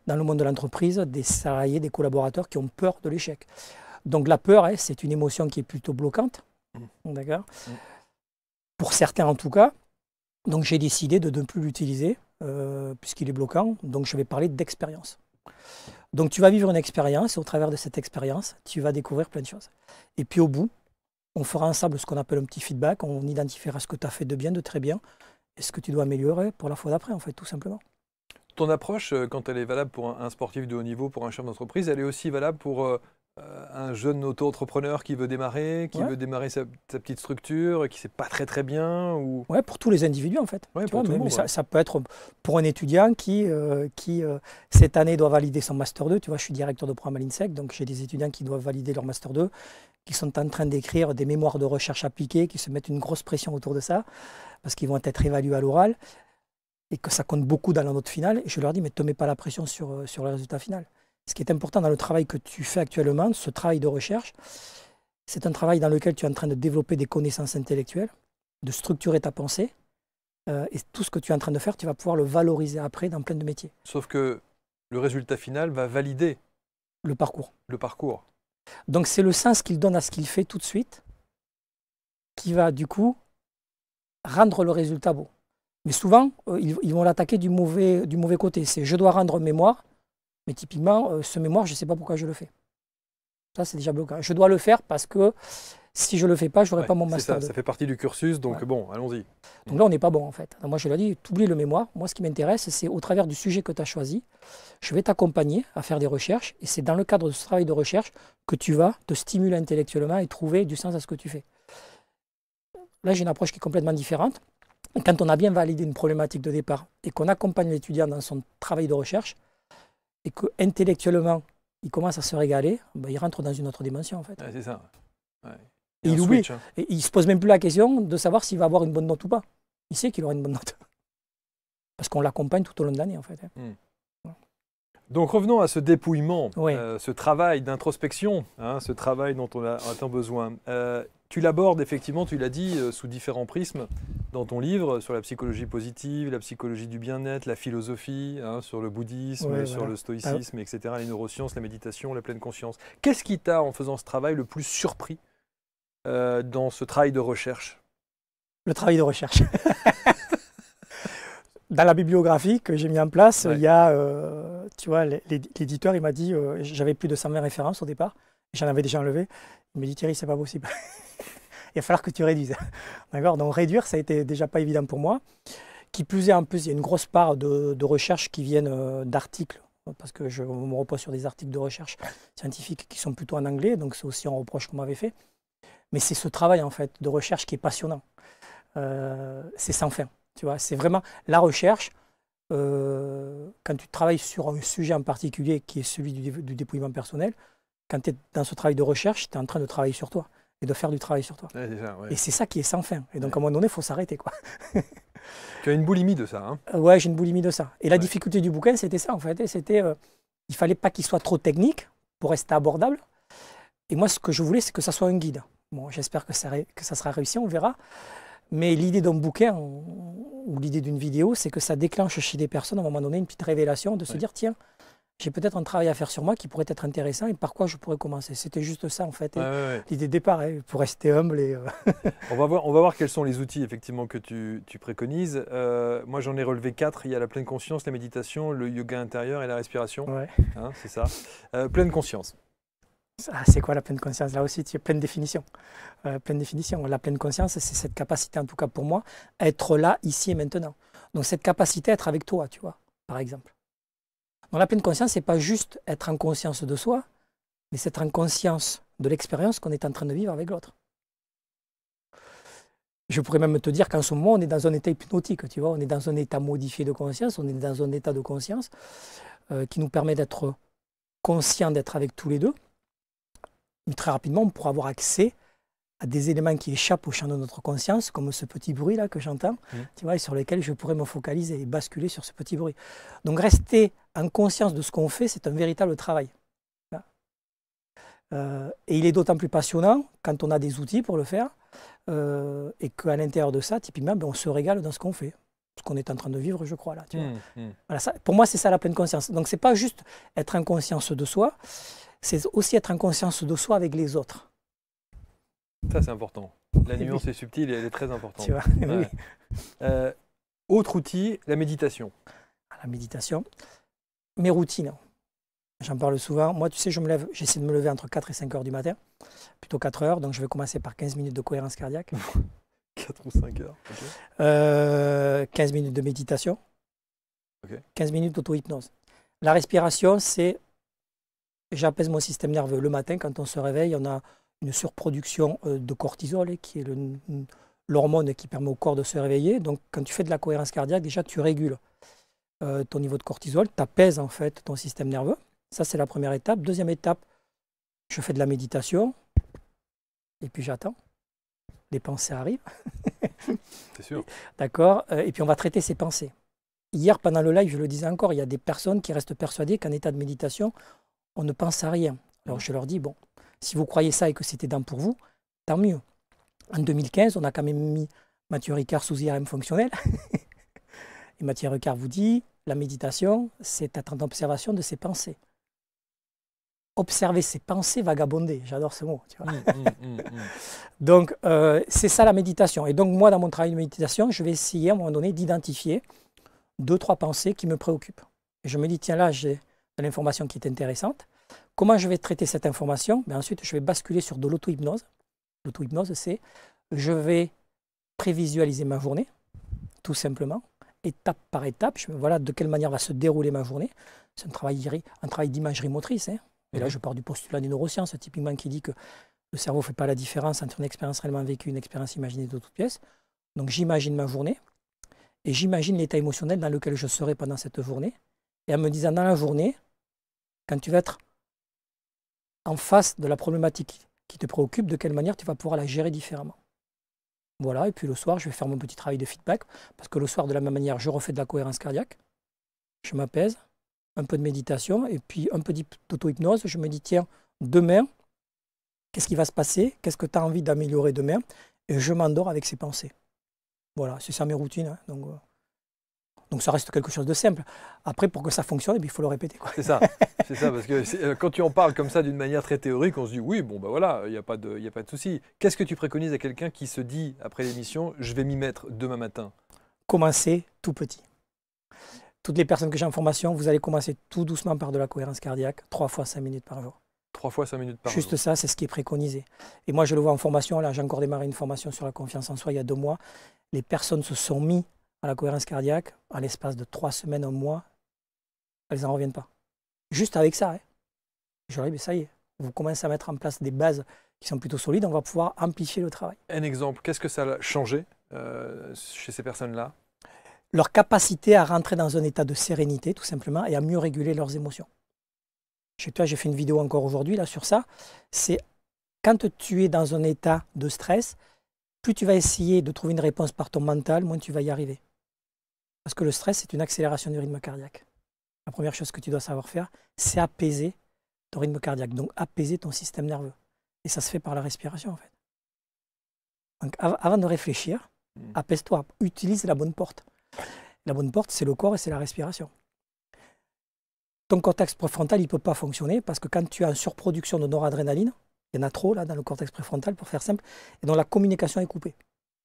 Speaker 2: Dans le monde de l'entreprise, des salariés, des collaborateurs qui ont peur de l'échec. Donc la peur, hein, c'est une émotion qui est plutôt bloquante. Mmh. D'accord mmh. Pour certains en tout cas. Donc j'ai décidé de ne plus l'utiliser, euh, puisqu'il est bloquant. Donc je vais parler d'expérience. Donc tu vas vivre une expérience et au travers de cette expérience, tu vas découvrir plein de choses. Et puis au bout, on fera ensemble ce qu'on appelle un petit feedback, on identifiera ce que tu as fait de bien, de très bien, ce que tu dois améliorer pour la fois d'après, en fait, tout simplement.
Speaker 1: Ton approche, euh, quand elle est valable pour un sportif de haut niveau, pour un chef d'entreprise, elle est aussi valable pour euh, euh, un jeune auto-entrepreneur qui veut démarrer, qui veut démarrer sa, petite structure, qui ne sait pas très très bien ou...
Speaker 2: pour tous les individus en fait. Oui, pour ça, peut être pour un étudiant qui, qui cette année doit valider son Master 2. Tu vois, je suis directeur de programme à l'INSEC, donc j'ai des étudiants qui doivent valider leur Master 2, qui sont en train d'écrire des mémoires de recherche appliquées, qui se mettent une grosse pression autour de ça parce qu'ils vont être évalués à l'oral et que ça compte beaucoup dans la note finale. Et je leur dis, mais ne te mets pas la pression euh, sur, le résultat final. Ce qui est important dans le travail que tu fais actuellement, ce travail de recherche, c'est un travail dans lequel tu es en train de développer des connaissances intellectuelles, de structurer ta pensée. Euh, et tout ce que tu es en train de faire, tu vas pouvoir le valoriser après dans plein de métiers.
Speaker 1: Sauf que le résultat final va valider le parcours. Le parcours.
Speaker 2: Donc c'est le sens qu'il donne à ce qu'il fait tout de suite qui va du coup rendre le résultat beau. Mais souvent, euh, ils, vont l'attaquer du mauvais, du mauvais côté. C'est je dois rendre mémoire, mais typiquement, euh, ce mémoire, je ne sais pas pourquoi je le fais. Ça, c'est déjà bloquant. Je dois le faire parce que si je ne le fais pas, je n'aurai pas mon master. Ça, ça fait
Speaker 1: partie du cursus, donc bon,
Speaker 2: allons-y. Donc là, on n'est pas bon en fait. moi, je l'ai dit, oublie le mémoire. Moi, ce qui m'intéresse, c'est au travers du sujet que tu as choisi, je vais t'accompagner à faire des recherches. Et c'est dans le cadre de ce travail de recherche que tu vas te stimuler intellectuellement et trouver du sens à ce que tu fais. Là, j'ai une approche qui est complètement différente. Quand on a bien validé une problématique de départ et qu'on accompagne l'étudiant dans son travail de recherche, et qu'intellectuellement, il commence à se régaler, bah, il rentre dans une autre dimension en fait.
Speaker 1: c'est ça. Et il oublie.
Speaker 2: Hein. se pose même plus la question de savoir s'il va avoir une bonne note ou pas. Il sait qu'il aura une bonne note. Parce qu'on l'accompagne tout au long de l'année en fait.
Speaker 1: Hmm. Donc revenons à ce dépouillement, euh, ce travail d'introspection, hein, ce travail dont on a, tant besoin. Euh, tu l'abordes effectivement, tu l'as dit, euh, sous différents prismes dans ton livre euh, sur la psychologie positive, la psychologie du bien-être, la philosophie, hein, sur le bouddhisme, sur le stoïcisme, ah. etc., les neurosciences, la méditation, la pleine conscience. Qu'est-ce qui t'a, en faisant ce travail, le plus surpris euh, dans ce travail de recherche
Speaker 2: Le travail de recherche. dans la bibliographie que j'ai mis en place, il y a, tu vois, l'éditeur, il m'a dit, j'avais plus de 120 références au départ, j'en avais déjà enlevé, je me dit Thierry, c'est pas possible. il va falloir que tu réduises. D'accord Donc réduire, ça a été déjà pas évident pour moi. Qui plus est, en plus, il y a une grosse part de, recherche qui viennent euh, d'articles, parce que je me repose sur des articles de recherche scientifiques qui sont plutôt en anglais, donc c'est aussi un reproche qu'on m'avait fait. Mais c'est ce travail, en fait, de recherche qui est passionnant. Euh, c'est sans fin, tu vois. C'est vraiment la recherche. Euh, quand tu travailles sur un sujet en particulier qui est celui du dépouillement personnel, quand tu es dans ce travail de recherche, tu es en train de travailler sur toi et de faire du travail sur toi. Et c'est ça qui est sans fin. Et donc, à un moment donné, il faut s'arrêter. quoi. tu as une boulimie de ça. Hein euh, ouais, j'ai une boulimie de ça. Et la difficulté du bouquin, c'était ça, en fait. C'était, euh, il fallait pas qu'il soit trop technique pour rester abordable. Et moi, ce que je voulais, c'est que ça soit un guide. Bon, j'espère que ça, que ça sera réussi, on verra. Mais l'idée d'un bouquin ou, ou l'idée d'une vidéo, c'est que ça déclenche chez des personnes, à un moment donné, une petite révélation de se dire, tiens, j'ai peut-être un travail à faire sur moi qui pourrait être intéressant et par quoi je pourrais commencer. C'était juste ça en fait, l'idée de départ, hein, pour rester humble. Et, euh,
Speaker 1: on, va voir, on va voir quels sont les outils effectivement que tu, préconises. Euh, moi j'en ai relevé quatre, il y a la pleine conscience, la méditation, le yoga intérieur et la respiration. Hein, c'est ça.
Speaker 2: Euh, pleine conscience. Ah, c'est quoi la pleine conscience Là aussi, tu as pleine définition. pleine définition. La pleine conscience, c'est cette capacité, en tout cas pour moi, être là, ici et maintenant. Donc cette capacité à être avec toi, tu vois, par exemple la pleine conscience, c'est pas juste être en conscience de soi, mais c'est être en conscience de l'expérience qu'on est en train de vivre avec l'autre. Je pourrais même te dire qu'en ce moment, on est dans un état hypnotique, tu vois, on est dans un état modifié de conscience, on est dans un état de conscience euh, qui nous permet d'être conscient d'être avec tous les deux. Mais très rapidement, on pourra avoir accès à des éléments qui échappent au champ de notre conscience, comme ce petit bruit là que j'entends, mmh. et sur lequel je pourrais me focaliser et basculer sur ce petit bruit. Donc rester en conscience de ce qu'on fait, c'est un véritable travail. Euh, et il est d'autant plus passionnant quand on a des outils pour le faire euh, et qu'à l'intérieur de ça, typiquement, ben, on se régale dans ce qu'on fait, ce qu'on est en train de vivre, je crois. Là, mmh, mmh. pour moi, c'est ça la pleine conscience. Donc, c'est pas juste être en conscience de soi, c'est aussi être en conscience de soi avec les autres. Ça,
Speaker 1: c'est important. La nuance est subtile et elle est très importante. Euh,
Speaker 2: autre outil, la méditation. Ah, la méditation. Mes routines. J'en parle souvent. Moi, tu sais, je me lève, j'essaie de me lever entre 4 et 5 heures du matin, plutôt 4 heures. Donc, je vais commencer par 15 minutes de cohérence cardiaque. 4 ou 5 heures. 15 euh, minutes de méditation. 15 minutes d'auto-hypnose. La respiration, c'est. J'apaise mon système nerveux. Le matin, quand on se réveille, on a une surproduction euh, de cortisol, qui est l'hormone qui permet au corps de se réveiller. Donc quand tu fais de la cohérence cardiaque, déjà tu régules euh, ton niveau de cortisol, tu en fait ton système nerveux. Ça c'est la première étape. Deuxième étape, je fais de la méditation et puis j'attends. Les pensées arrivent. c'est sûr. D'accord. Euh, et puis on va traiter ces pensées. Hier, pendant le live, je le disais encore, il y a des personnes qui restent persuadées qu'en état de méditation, on ne pense à rien. Alors je leur dis, bon, si vous croyez ça et que c'était d'un pour vous, tant mieux. En 2015, on a quand même mis Mathieu Ricard sous IRM fonctionnel. et Mathieu Ricard vous dit, la méditation, c'est être en observation de ses pensées. Observer ses pensées vagabonder, j'adore ce mot. Mmh, mmh, mmh, donc, euh, c'est ça la méditation. Et donc, moi, dans mon travail de méditation, je vais essayer à un moment donné d'identifier deux, trois pensées qui me préoccupent. Et je me dis, tiens, là, j'ai de l'information qui est intéressante. Comment je vais traiter cette information ben, Ensuite, je vais basculer sur de l'auto-hypnose. L'auto-hypnose, c'est je vais prévisualiser ma journée, tout simplement, étape par étape. Je, voilà de quelle manière va se dérouler ma journée. C'est un travail, d'imagerie motrice. Hein. Et là, mmh. je pars du postulat des neurosciences, typiquement qui dit que le cerveau ne fait pas la différence entre une expérience réellement vécue et une expérience imaginée de toute pièce. Donc j'imagine ma journée et j'imagine l'état émotionnel dans lequel je serai pendant cette journée. Et en me disant dans la journée, quand tu vas être en face de la problématique qui te préoccupe, de quelle manière tu vas pouvoir la gérer différemment. Voilà, et puis le soir, je vais faire mon petit travail de feedback, parce que le soir, de la même manière, je refais de la cohérence cardiaque, je m'apaise, un peu de méditation, et puis un peu d'auto-hypnose, je me dis, tiens, demain, qu'est-ce qui va se passer, qu'est-ce que tu as envie d'améliorer demain, et je m'endors avec ces pensées. Voilà, c'est ça mes routines. Hein, donc, euh. Donc ça reste quelque chose de simple. Après, pour que ça fonctionne, eh il faut le répéter.
Speaker 1: C'est ça, c'est ça, parce que euh, quand tu en parles comme ça d'une manière très théorique, on se dit oui, bon ben voilà, il n'y a pas de, a pas de souci. Qu'est-ce que tu préconises à quelqu'un qui se dit après l'émission, je vais m'y mettre demain matin
Speaker 2: Commencez tout petit. Toutes les personnes que j'ai en formation, vous allez commencer tout doucement par de la cohérence cardiaque, trois fois cinq minutes par jour. Trois fois cinq minutes par jour. Juste ça, c'est ce qui est préconisé. Et moi, je le vois en formation. Là, j'ai encore démarré une formation sur la confiance en soi il y a deux mois. Les personnes se sont mis à la cohérence cardiaque, en l'espace de trois semaines, un mois, elles n'en reviennent pas. Juste avec ça, hein. je ça y est, vous commencez à mettre en place des bases qui sont plutôt solides, on va pouvoir amplifier le travail.
Speaker 1: Un exemple, qu'est-ce que ça a changé euh, chez ces personnes-là
Speaker 2: Leur capacité à rentrer dans un état de sérénité, tout simplement, et à mieux réguler leurs émotions. Chez toi, j'ai fait une vidéo encore aujourd'hui là sur ça. C'est quand tu es dans un état de stress, plus tu vas essayer de trouver une réponse par ton mental, moins tu vas y arriver. Parce que le stress, c'est une accélération du rythme cardiaque. La première chose que tu dois savoir faire, c'est apaiser ton rythme cardiaque, donc apaiser ton système nerveux. Et ça se fait par la respiration, en fait. Donc avant de réfléchir, mmh. apaise-toi, utilise la bonne porte. La bonne porte, c'est le corps et c'est la respiration. Ton cortex préfrontal, il ne peut pas fonctionner parce que quand tu as une surproduction de noradrénaline, il y en a trop là dans le cortex préfrontal pour faire simple, et dont la communication est coupée.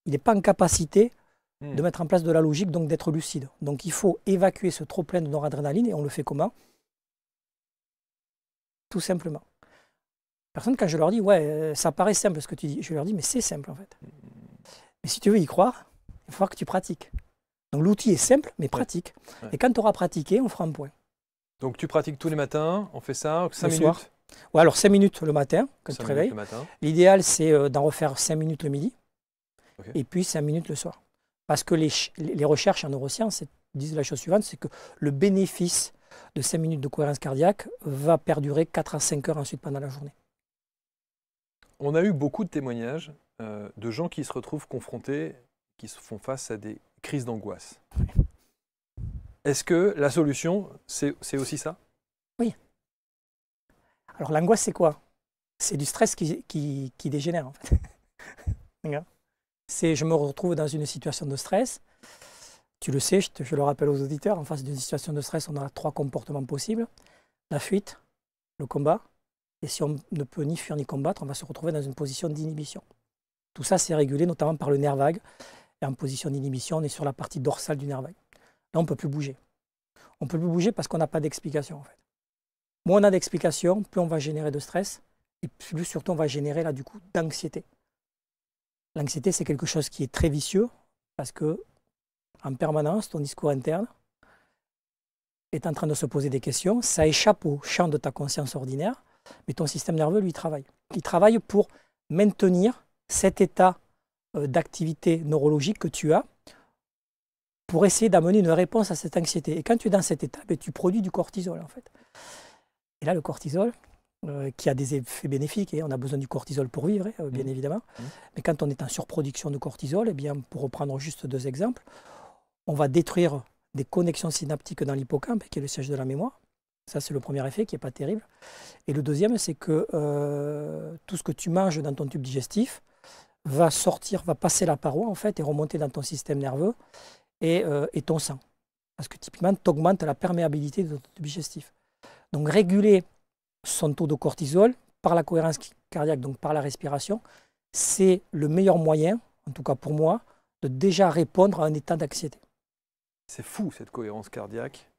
Speaker 2: Il n'est pas en capacité Hmm. de mettre en place de la logique, donc d'être lucide. Donc il faut évacuer ce trop-plein de noradrénaline et on le fait comment Tout simplement. Personne, quand je leur dis, ouais, euh, ça paraît simple ce que tu dis, je leur dis, mais c'est simple en fait. Hmm. Mais si tu veux y croire, il faut que tu pratiques. Donc l'outil est simple, mais pratique. Et quand tu auras pratiqué, on fera un point.
Speaker 1: Donc tu pratiques tous les matins, on fait ça, 5 minutes
Speaker 2: Ouais, alors 5 minutes le matin, quand tu te réveilles. L'idéal, c'est euh, d'en refaire 5 minutes le midi, et puis 5 minutes le soir. Parce que les, recherches en neurosciences disent la chose suivante, c'est que le bénéfice de 5 minutes de cohérence cardiaque va perdurer 4 à 5 heures ensuite pendant la journée.
Speaker 1: On a eu beaucoup de témoignages euh, de gens qui se retrouvent confrontés, qui se font face à des crises d'angoisse. Est-ce que la solution, c'est aussi ça
Speaker 2: Oui. Alors l'angoisse, c'est quoi C'est du stress qui, qui dégénère en fait. c'est je me retrouve dans une situation de stress. Tu le sais, je, le rappelle aux auditeurs, en face d'une situation de stress, on a trois comportements possibles. La fuite, le combat, et si on ne peut ni fuir ni combattre, on va se retrouver dans une position d'inhibition. Tout ça, c'est régulé notamment par le nerf vague. Et en position d'inhibition, on est sur la partie dorsale du nerf vague. Là, on ne peut plus bouger. On ne peut plus bouger parce qu'on n'a pas d'explication. En fait. Moins on a d'explication, plus on va générer de stress, et plus surtout on va générer là du coup d'anxiété. L'anxiété, c'est quelque chose qui est très vicieux parce que, en permanence, ton discours interne est en train de se poser des questions. Ça échappe au champ de ta conscience ordinaire, mais ton système nerveux, lui, travaille. Il travaille pour maintenir cet état euh, d'activité neurologique que tu as pour essayer d'amener une réponse à cette anxiété. Et quand tu es dans cet état, ben, tu produis du cortisol, en fait. Et là, le cortisol, euh, qui a des effets bénéfiques. Et on a besoin du cortisol pour vivre, hein, bien mmh. évidemment. Mmh. Mais quand on est en surproduction de cortisol, et eh bien, pour reprendre juste deux exemples, on va détruire des connexions synaptiques dans l'hippocampe, qui est le siège de la mémoire. Ça, c'est le premier effet qui n'est pas terrible. Et le deuxième, c'est que euh, tout ce que tu manges dans ton tube digestif va sortir, va passer la paroi, en fait, et remonter dans ton système nerveux et, euh, et ton sang. Parce que typiquement, tu augmentes la perméabilité de ton tube digestif. Donc, réguler son taux de cortisol par la cohérence cardiaque, donc par la respiration, c'est le meilleur moyen, en tout cas pour moi, de déjà répondre à un état d'anxiété.
Speaker 1: C'est fou cette cohérence cardiaque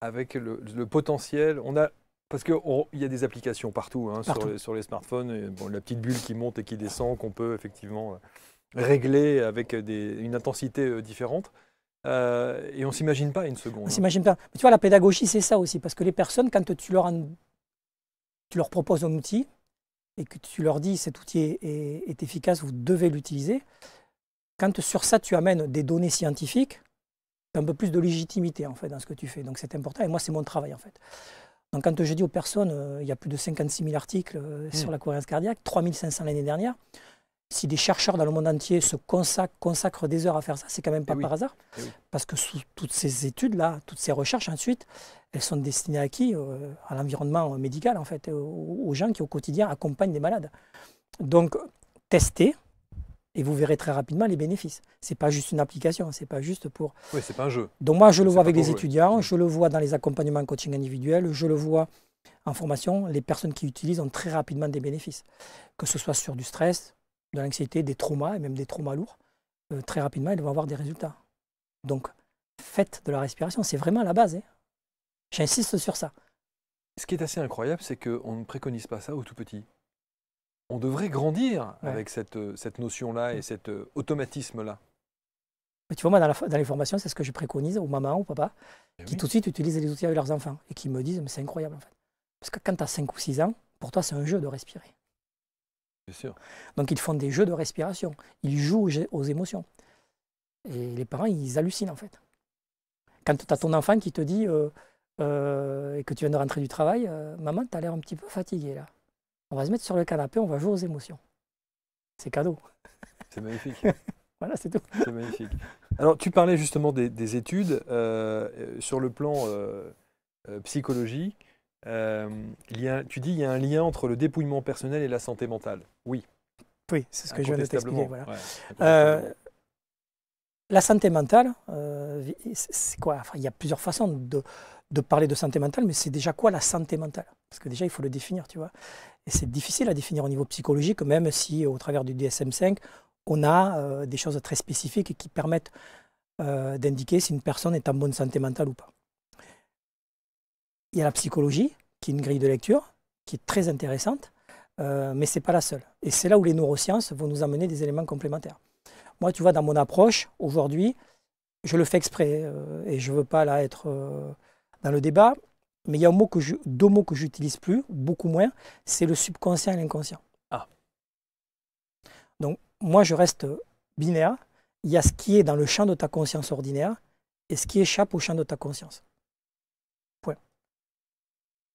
Speaker 1: avec le, potentiel. On a parce qu'il y a des applications partout, hein, Sur, les, smartphones, bon, la petite bulle qui monte et qui descend, qu'on peut effectivement euh, régler avec une intensité euh, différente. Euh, et on s'imagine pas une seconde. On hein. s'imagine
Speaker 2: pas. tu vois, la pédagogie, c'est ça aussi, parce que les personnes, quand tu leur en tu leur proposes un outil et que tu leur dis cet outil est, efficace, vous devez l'utiliser. Quand sur ça tu amènes des données scientifiques, tu as un peu plus de légitimité en fait dans ce que tu fais. Donc c'est important et moi c'est mon travail en fait. Donc quand je dis aux personnes, euh, il y a plus de 56 000 articles euh, mmh. sur la cohérence cardiaque, 3500 l'année dernière, si des chercheurs dans le monde entier se consacrent, des heures à faire ça, c'est quand même pas eh par hasard. Eh Parce que sous toutes ces études-là, toutes ces recherches ensuite, elles sont destinées à qui euh, À l'environnement médical, en fait, aux gens qui au quotidien accompagnent des malades. Donc, testez, et vous verrez très rapidement les bénéfices. C'est pas juste une application, c'est pas juste pour. Oui, c'est pas un jeu. Donc moi, je le vois avec des étudiants, mm. je le vois dans les accompagnements coaching individuel, je le vois en formation. Les personnes qui utilisent ont très rapidement des bénéfices, que ce soit sur du stress, de l'anxiété, des traumas et même des traumas lourds. Euh, très rapidement, ils vont avoir des résultats. Donc, faites de la respiration, c'est vraiment la base. Hein. J'insiste sur ça.
Speaker 1: Ce qui est assez incroyable, c'est qu'on ne préconise pas ça aux tout petits. On devrait grandir avec cette, euh, cette notion-là et mm. cet euh, automatisme-là.
Speaker 2: Tu vois, moi, dans, les formations, c'est ce que je préconise aux mamans, ou papas, eh qui tout de suite utilisent les outils avec leurs enfants et qui me disent, mais c'est incroyable en fait. Parce que quand tu as 5 ou 6 ans, pour toi, c'est un jeu de respirer. Bien sûr. Donc ils font des jeux de respiration, ils jouent aux émotions. Et les parents, ils hallucinent en fait. Quand tu as ton enfant qui te dit, euh, euh, et que tu viens de rentrer du travail, euh, maman, tu as l'air un petit peu fatiguée là. On va se mettre sur le canapé, on va jouer aux émotions. C'est cadeau. C'est magnifique. voilà, c'est tout.
Speaker 1: C'est magnifique. Alors, tu parlais justement des, études. Euh, sur le plan psychologique, il y a, tu dis il y a un lien entre le dépouillement personnel et la santé mentale. Oui.
Speaker 2: Oui, c'est ce que je viens de t'expliquer. la santé mentale, c'est quoi Il y a plusieurs façons de, de parler de santé mentale, mais c'est déjà quoi la santé mentale Parce que déjà, il faut le définir, tu vois. Et c'est difficile à définir au niveau psychologique, même si au travers du DSM-5, on a euh, des choses très spécifiques qui permettent euh, d'indiquer si une personne est en bonne santé mentale ou pas. Il y a la psychologie, qui est une grille de lecture, qui est très intéressante, euh, mais ce n'est pas la seule. Et c'est là où les neurosciences vont nous amener des éléments complémentaires. Moi, tu vois, dans mon approche, aujourd'hui, je le fais exprès, et je ne veux pas là être dans le débat, mais il y a un mot que je, deux mots que j'utilise plus, beaucoup moins, c'est le subconscient et l'inconscient. Ah. Donc moi je reste binaire, il y a ce qui est dans le champ de ta conscience ordinaire et ce qui échappe au champ de ta conscience. Point.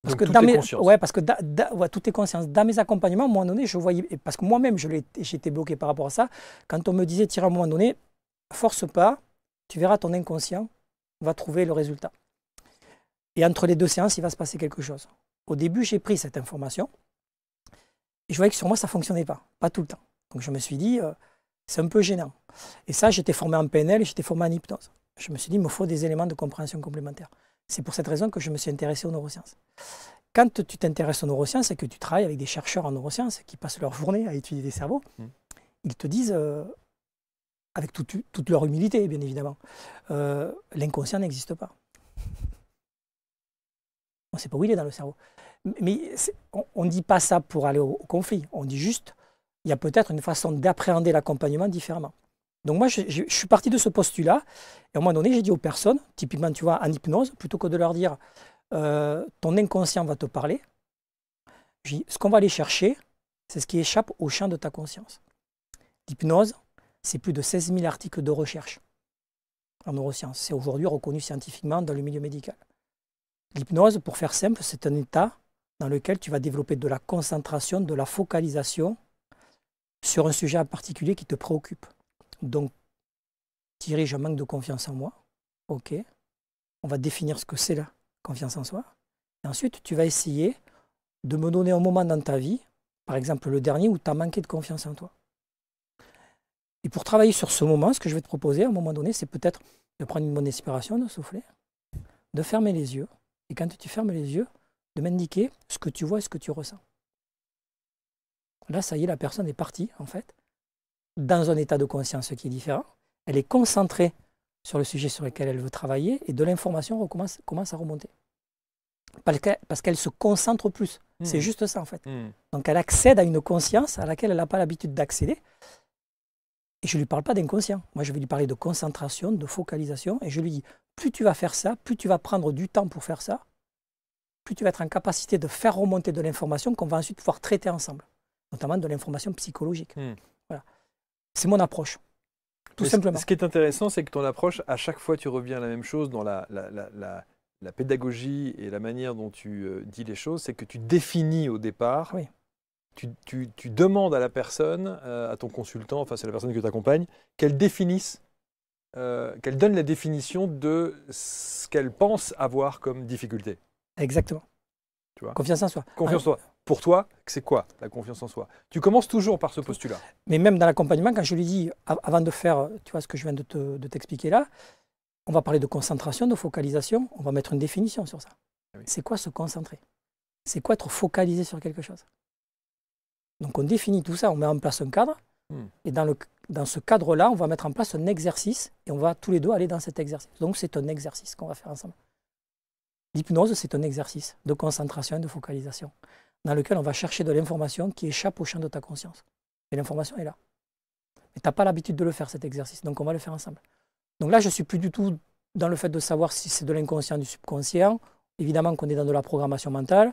Speaker 2: Parce que tout est conscience. ouais, parce que tout est conscience. Dans mes accompagnements, à un moment donné, je voyais, parce que moi-même, j'étais bloqué par rapport à ça. Quand on me disait, tiens, à un moment donné, force pas, tu verras ton inconscient va trouver le résultat. Et entre les deux séances, il va se passer quelque chose. Au début, j'ai pris cette information. Et je voyais que sur moi, ça ne fonctionnait pas. Pas tout le temps. Donc je me suis dit, euh, c'est un peu gênant. Et ça, j'étais formé en PNL et j'étais formé en hypnose. Je me suis dit, il me faut des éléments de compréhension complémentaires. C'est pour cette raison que je me suis intéressé aux neurosciences. Quand tu t'intéresses aux neurosciences et que tu travailles avec des chercheurs en neurosciences qui passent leur journée à étudier des cerveaux, mmh. ils te disent, euh, avec toute leur humilité bien évidemment, euh, l'inconscient n'existe pas on ne sait pas où il est dans le cerveau. Mais on ne dit pas ça pour aller au, conflit, on dit juste, il y a peut-être une façon d'appréhender l'accompagnement différemment. Donc moi, je, suis parti de ce postulat, et à un moment donné, j'ai dit aux personnes, typiquement, tu vois, en hypnose, plutôt que de leur dire, euh, ton inconscient va te parler, je dis, ce qu'on va aller chercher, c'est ce qui échappe au champ de ta conscience. L'hypnose, c'est plus de 16 000 articles de recherche en neurosciences. C'est aujourd'hui reconnu scientifiquement dans le milieu médical. L'hypnose, pour faire simple, c'est un état dans lequel tu vas développer de la concentration, de la focalisation sur un sujet en particulier qui te préoccupe. Donc, Thierry, un manque de confiance en moi. OK. On va définir ce que c'est la confiance en soi. Et ensuite, tu vas essayer de me donner un moment dans ta vie, par exemple le dernier où tu as manqué de confiance en toi. Et pour travailler sur ce moment, ce que je vais te proposer à un moment donné, c'est peut-être de prendre une bonne inspiration, de souffler, de fermer les yeux et quand tu fermes les yeux, de m'indiquer ce que tu vois et ce que tu ressens. Là, ça y est, la personne est partie, en fait, dans un état de conscience qui est différent. Elle est concentrée sur le sujet sur lequel elle veut travailler et de l'information commence, à remonter. Parce qu'elle se concentre plus. C'est mmh. juste ça, en fait. Mmh. Donc, elle accède à une conscience à laquelle elle n'a pas l'habitude d'accéder. Et je ne lui parle pas d'inconscient. Moi, je vais lui parler de concentration, de focalisation. Et je lui dis plus tu vas faire ça, plus tu vas prendre du temps pour faire ça, plus tu vas être en capacité de faire remonter de l'information qu'on va ensuite pouvoir traiter ensemble, notamment de l'information psychologique. Hmm. Voilà. C'est mon approche. Tout simplement. Ce
Speaker 1: qui est intéressant, c'est que ton approche, à chaque fois, tu reviens à la même chose dans la, pédagogie et la manière dont tu euh, dis les choses, c'est que tu définis au départ, oui. tu, demandes à la personne, euh, à ton consultant, enfin c'est la personne que tu accompagnes, qu'elle définisse euh, qu'elle donne la définition de ce qu'elle pense avoir comme difficulté. Exactement. Tu confiance en soi. Confiance en soi. Pour toi, c'est quoi la confiance en soi Tu commences toujours par ce postulat.
Speaker 2: Mais même dans l'accompagnement, quand je lui dis, avant de faire tu vois, ce que je viens de, t'expliquer là, on va parler de concentration, de focalisation, on va mettre une définition sur ça. Ah c'est quoi se concentrer C'est quoi être focalisé sur quelque chose Donc on définit tout ça, on met en place un cadre, Hmm. Et dans, ce cadre-là, on va mettre en place un exercice et on va tous les deux aller dans cet exercice. Donc c'est un exercice qu'on va faire ensemble. L'hypnose, c'est un exercice de concentration et de focalisation dans lequel on va chercher de l'information qui échappe au champ de ta conscience. Et l'information est là. Mais tu n'as pas l'habitude de le faire, cet exercice. Donc on va le faire ensemble. Donc là, je ne suis plus du tout dans le fait de savoir si c'est de l'inconscient, du subconscient. Évidemment qu'on est dans de la programmation mentale.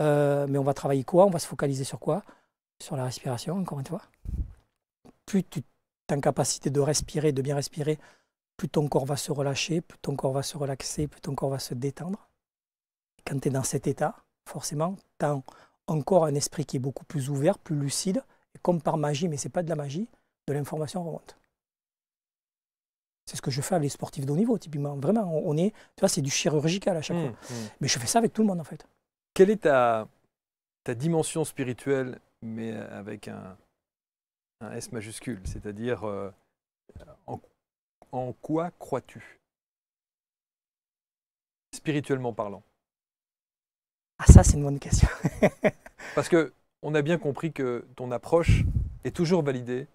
Speaker 2: Euh, mais on va travailler quoi On va se focaliser sur quoi Sur la respiration, encore une fois plus tu es en capacité de respirer, de bien respirer, plus ton corps va se relâcher, plus ton corps va se relaxer, plus ton corps va se détendre. quand tu es dans cet état, forcément, tu as encore un esprit qui est beaucoup plus ouvert, plus lucide, comme par magie, mais ce n'est pas de la magie, de l'information remonte. C'est ce que je fais avec les sportifs de haut niveau, typiquement. Vraiment, on est, tu vois, c'est du chirurgical à chaque mmh, fois. Mmh. Mais je fais ça avec tout le monde, en fait.
Speaker 1: Quelle est ta, ta dimension spirituelle, mais avec un, un S majuscule, c'est-à-dire euh, en, quoi crois-tu Spirituellement parlant.
Speaker 2: Ah ça c'est une bonne question.
Speaker 1: Parce que on a bien compris que ton approche est toujours validée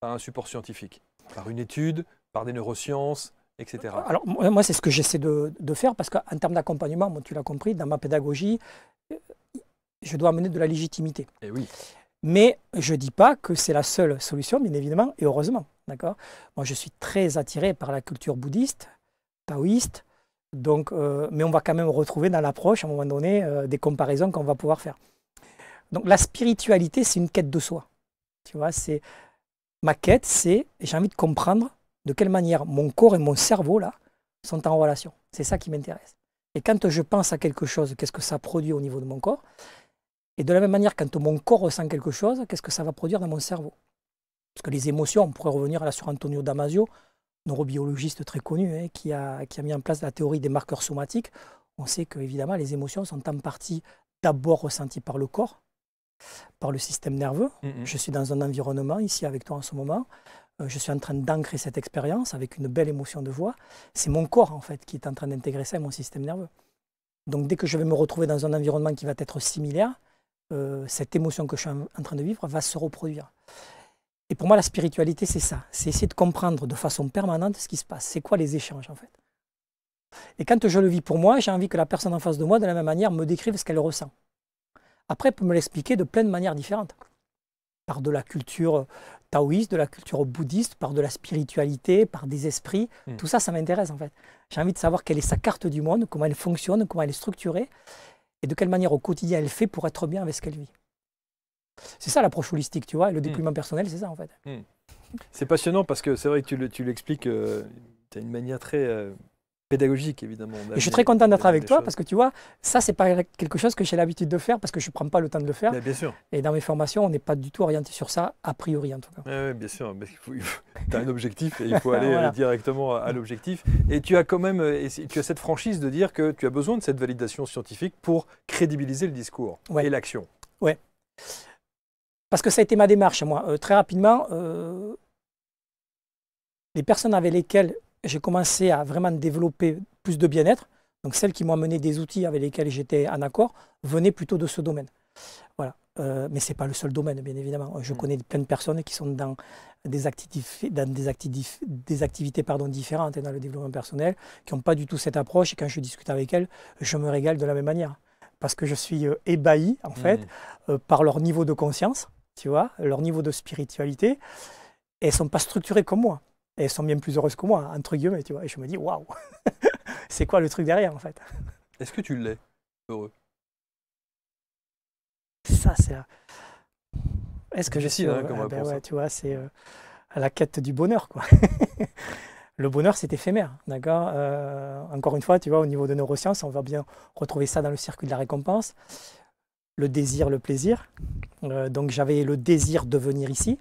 Speaker 1: par un support scientifique, par une étude, par des neurosciences, etc. Alors
Speaker 2: moi c'est ce que j'essaie de, faire parce qu'en termes d'accompagnement, tu l'as compris, dans ma pédagogie, euh, je dois amener de la légitimité. Et eh oui. Mais je ne dis pas que c'est la seule solution, bien évidemment, et heureusement. D'accord Moi, je suis très attiré par la culture bouddhiste, taoïste, donc, euh, mais on va quand même retrouver dans l'approche, à un moment donné, euh, des comparaisons qu'on va pouvoir faire. Donc, la spiritualité, c'est une quête de soi. Tu vois, c'est ma quête, c'est j'ai envie de comprendre de quelle manière mon corps et mon cerveau, là, sont en relation. C'est ça qui m'intéresse. Et quand je pense à quelque chose, qu'est-ce que ça produit au niveau de mon corps et de la même manière, quand mon corps ressent quelque chose, qu'est-ce que ça va produire dans mon cerveau Parce que les émotions, on pourrait revenir à la sur Antonio Damasio, neurobiologiste très connu, hein, qui, a, mis en place la théorie des marqueurs somatiques. On sait que évidemment les émotions sont en partie d'abord ressenties par le corps, par le système nerveux. Je suis dans un environnement ici avec toi en ce moment. Euh, je suis en train d'ancrer cette expérience avec une belle émotion de voix. C'est mon corps en fait qui est en train d'intégrer ça à mon système nerveux. Donc dès que je vais me retrouver dans un environnement qui va être similaire, euh, cette émotion que je suis en train de vivre va se reproduire. Et pour moi, la spiritualité, c'est ça. C'est essayer de comprendre de façon permanente ce qui se passe. C'est quoi les échanges, en fait Et quand je le vis pour moi, j'ai envie que la personne en face de moi, de la même manière, me décrive ce qu'elle ressent. Après, elle peut me l'expliquer de plein de manières différentes. Par de la culture euh, taoïste, de la culture bouddhiste, par de la spiritualité, par des esprits. Hmm. Tout ça, ça m'intéresse, en fait. J'ai envie de savoir quelle est sa carte du monde, comment elle fonctionne, comment elle est structurée et de quelle manière au quotidien elle fait pour être bien avec ce qu'elle vit. C'est ça l'approche holistique, tu vois, et le hmm. déploiement personnel, c'est ça en fait.
Speaker 1: Hmm. C'est passionnant parce que c'est vrai que tu l'expliques, le, tu euh, as une manière très euh, pédagogique, évidemment.
Speaker 2: je suis très content d'être avec toi parce que tu vois, ça, c'est pas quelque chose que j'ai l'habitude de faire parce que je ne prends pas le temps de le faire. Bien, sûr. Et dans mes formations, on n'est pas du tout orienté sur ça, a priori en tout
Speaker 1: cas. Oui, bien sûr. Tu as un objectif et il faut aller euh, directement à, l'objectif. Et tu as quand même euh, tu as cette franchise de dire que tu as besoin de cette validation scientifique pour crédibiliser le discours et l'action.
Speaker 2: Oui. Parce que ça a été ma démarche, moi. Euh, très rapidement, les personnes avec lesquelles j'ai commencé à vraiment développer plus de bien-être. Donc celles qui m'ont amené des outils avec lesquels j'étais en accord venaient plutôt de ce domaine. Voilà. Euh, mais ce n'est pas le seul domaine, bien évidemment. Je mm. connais plein de personnes qui sont dans des, des, des activités pardon, différentes hein, dans le développement personnel, qui n'ont pas du tout cette approche. Et quand je discute avec elles, je me régale de la même manière. Parce que je suis euh, ébahi, en fait, mm. euh, par leur niveau de conscience, tu vois, leur niveau de spiritualité. elles ne sont pas structurées comme moi. Et elles sont bien plus heureuses que moi, entre guillemets, tu vois. Et je me dis, waouh, c'est quoi le truc derrière, en fait
Speaker 1: Est-ce que tu l'es, heureux
Speaker 2: Ça, c'est Est-ce que je suis hein, heureux ah ben ouais, hein. Tu vois, c'est euh, à la quête du bonheur, quoi. le bonheur, c'est éphémère, d'accord euh, Encore une fois, tu vois, au niveau de neurosciences, on va bien retrouver ça dans le circuit de la récompense. Le désir, le plaisir. Euh, donc, j'avais le désir de venir ici,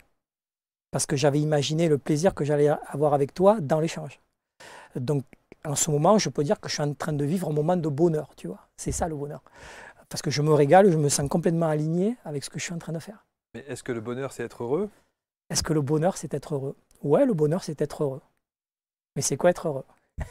Speaker 2: parce que j'avais imaginé le plaisir que j'allais avoir avec toi dans l'échange. Donc, en ce moment, je peux dire que je suis en train de vivre un moment de bonheur, tu vois. C'est ça le bonheur. Parce que je me régale, je me sens complètement aligné avec ce que je suis en train de faire.
Speaker 1: Mais est-ce que le bonheur, c'est être heureux
Speaker 2: Est-ce que le bonheur, c'est être heureux Ouais, le bonheur, c'est être heureux. Mais c'est quoi être heureux